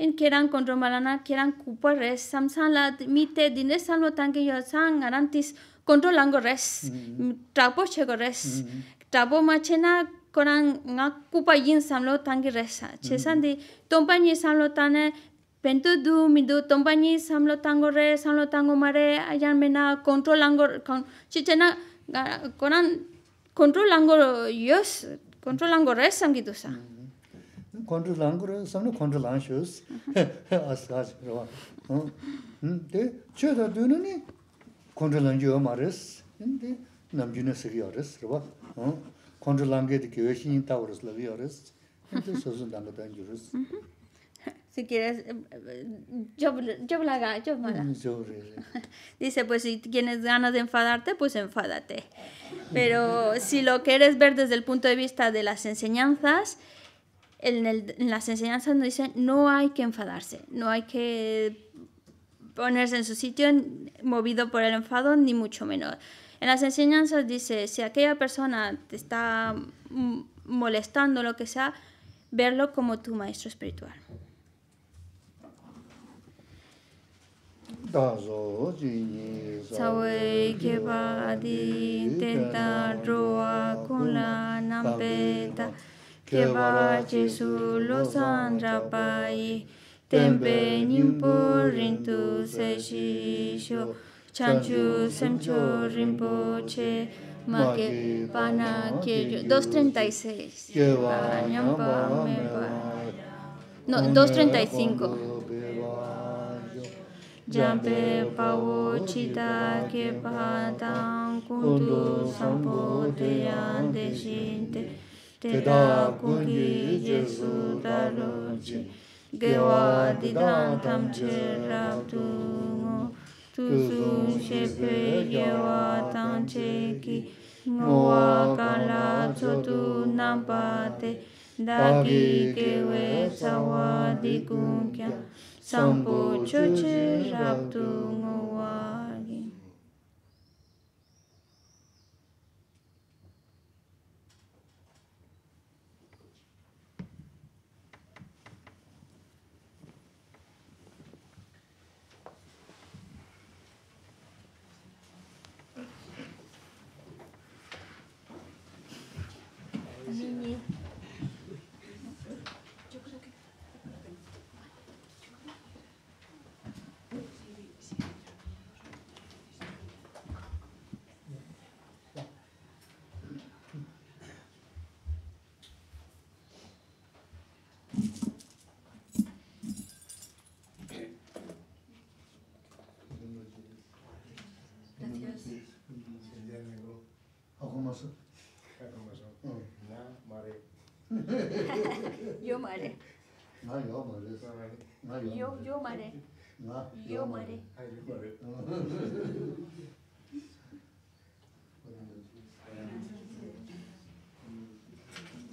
en kerang kondro malana kerang kupa res samsan la mi te dine salmo tanke yo san garantis kondro lango res mm -hmm. trapo che go res mm -hmm. trapo ma che na koran nga kupa yin samlo tanke res mm -hmm. che san kondru langru samne kondru lang shus. As rwa. De che da dunu ni kondru lang yo maris. De nam june sig yoris rwa. Kondru lang ge de ge shin ta oris yoris. De sozun dang da yoris. Si quieres, eh, yo, yo la gana, yo mala. Mm, Dice, pues si tienes ganas de enfadarte, pues enfádate. Pero si lo quieres ver desde el punto de vista de las enseñanzas, en, las enseñanzas nos dicen no hay que enfadarse, no hay que ponerse en su sitio movido por el enfado, ni mucho menos. En las enseñanzas dice, si aquella persona te está molestando, lo que sea, verlo como tu maestro espiritual va jesu lo san pai tempe nimpo rintu se shisho chanchu semcho rinpo che ma que pana que 236 no 235 Jampe pawo chita que patang kundu sampo te ande shinte te da kungi jesu daro je gewa didan tam che rab tu ngo tu su she pe gewa tam che ki ngo wa kala cho tu nam pa te da ki gewe sawa di kung kya sampo cho che rab tu ngo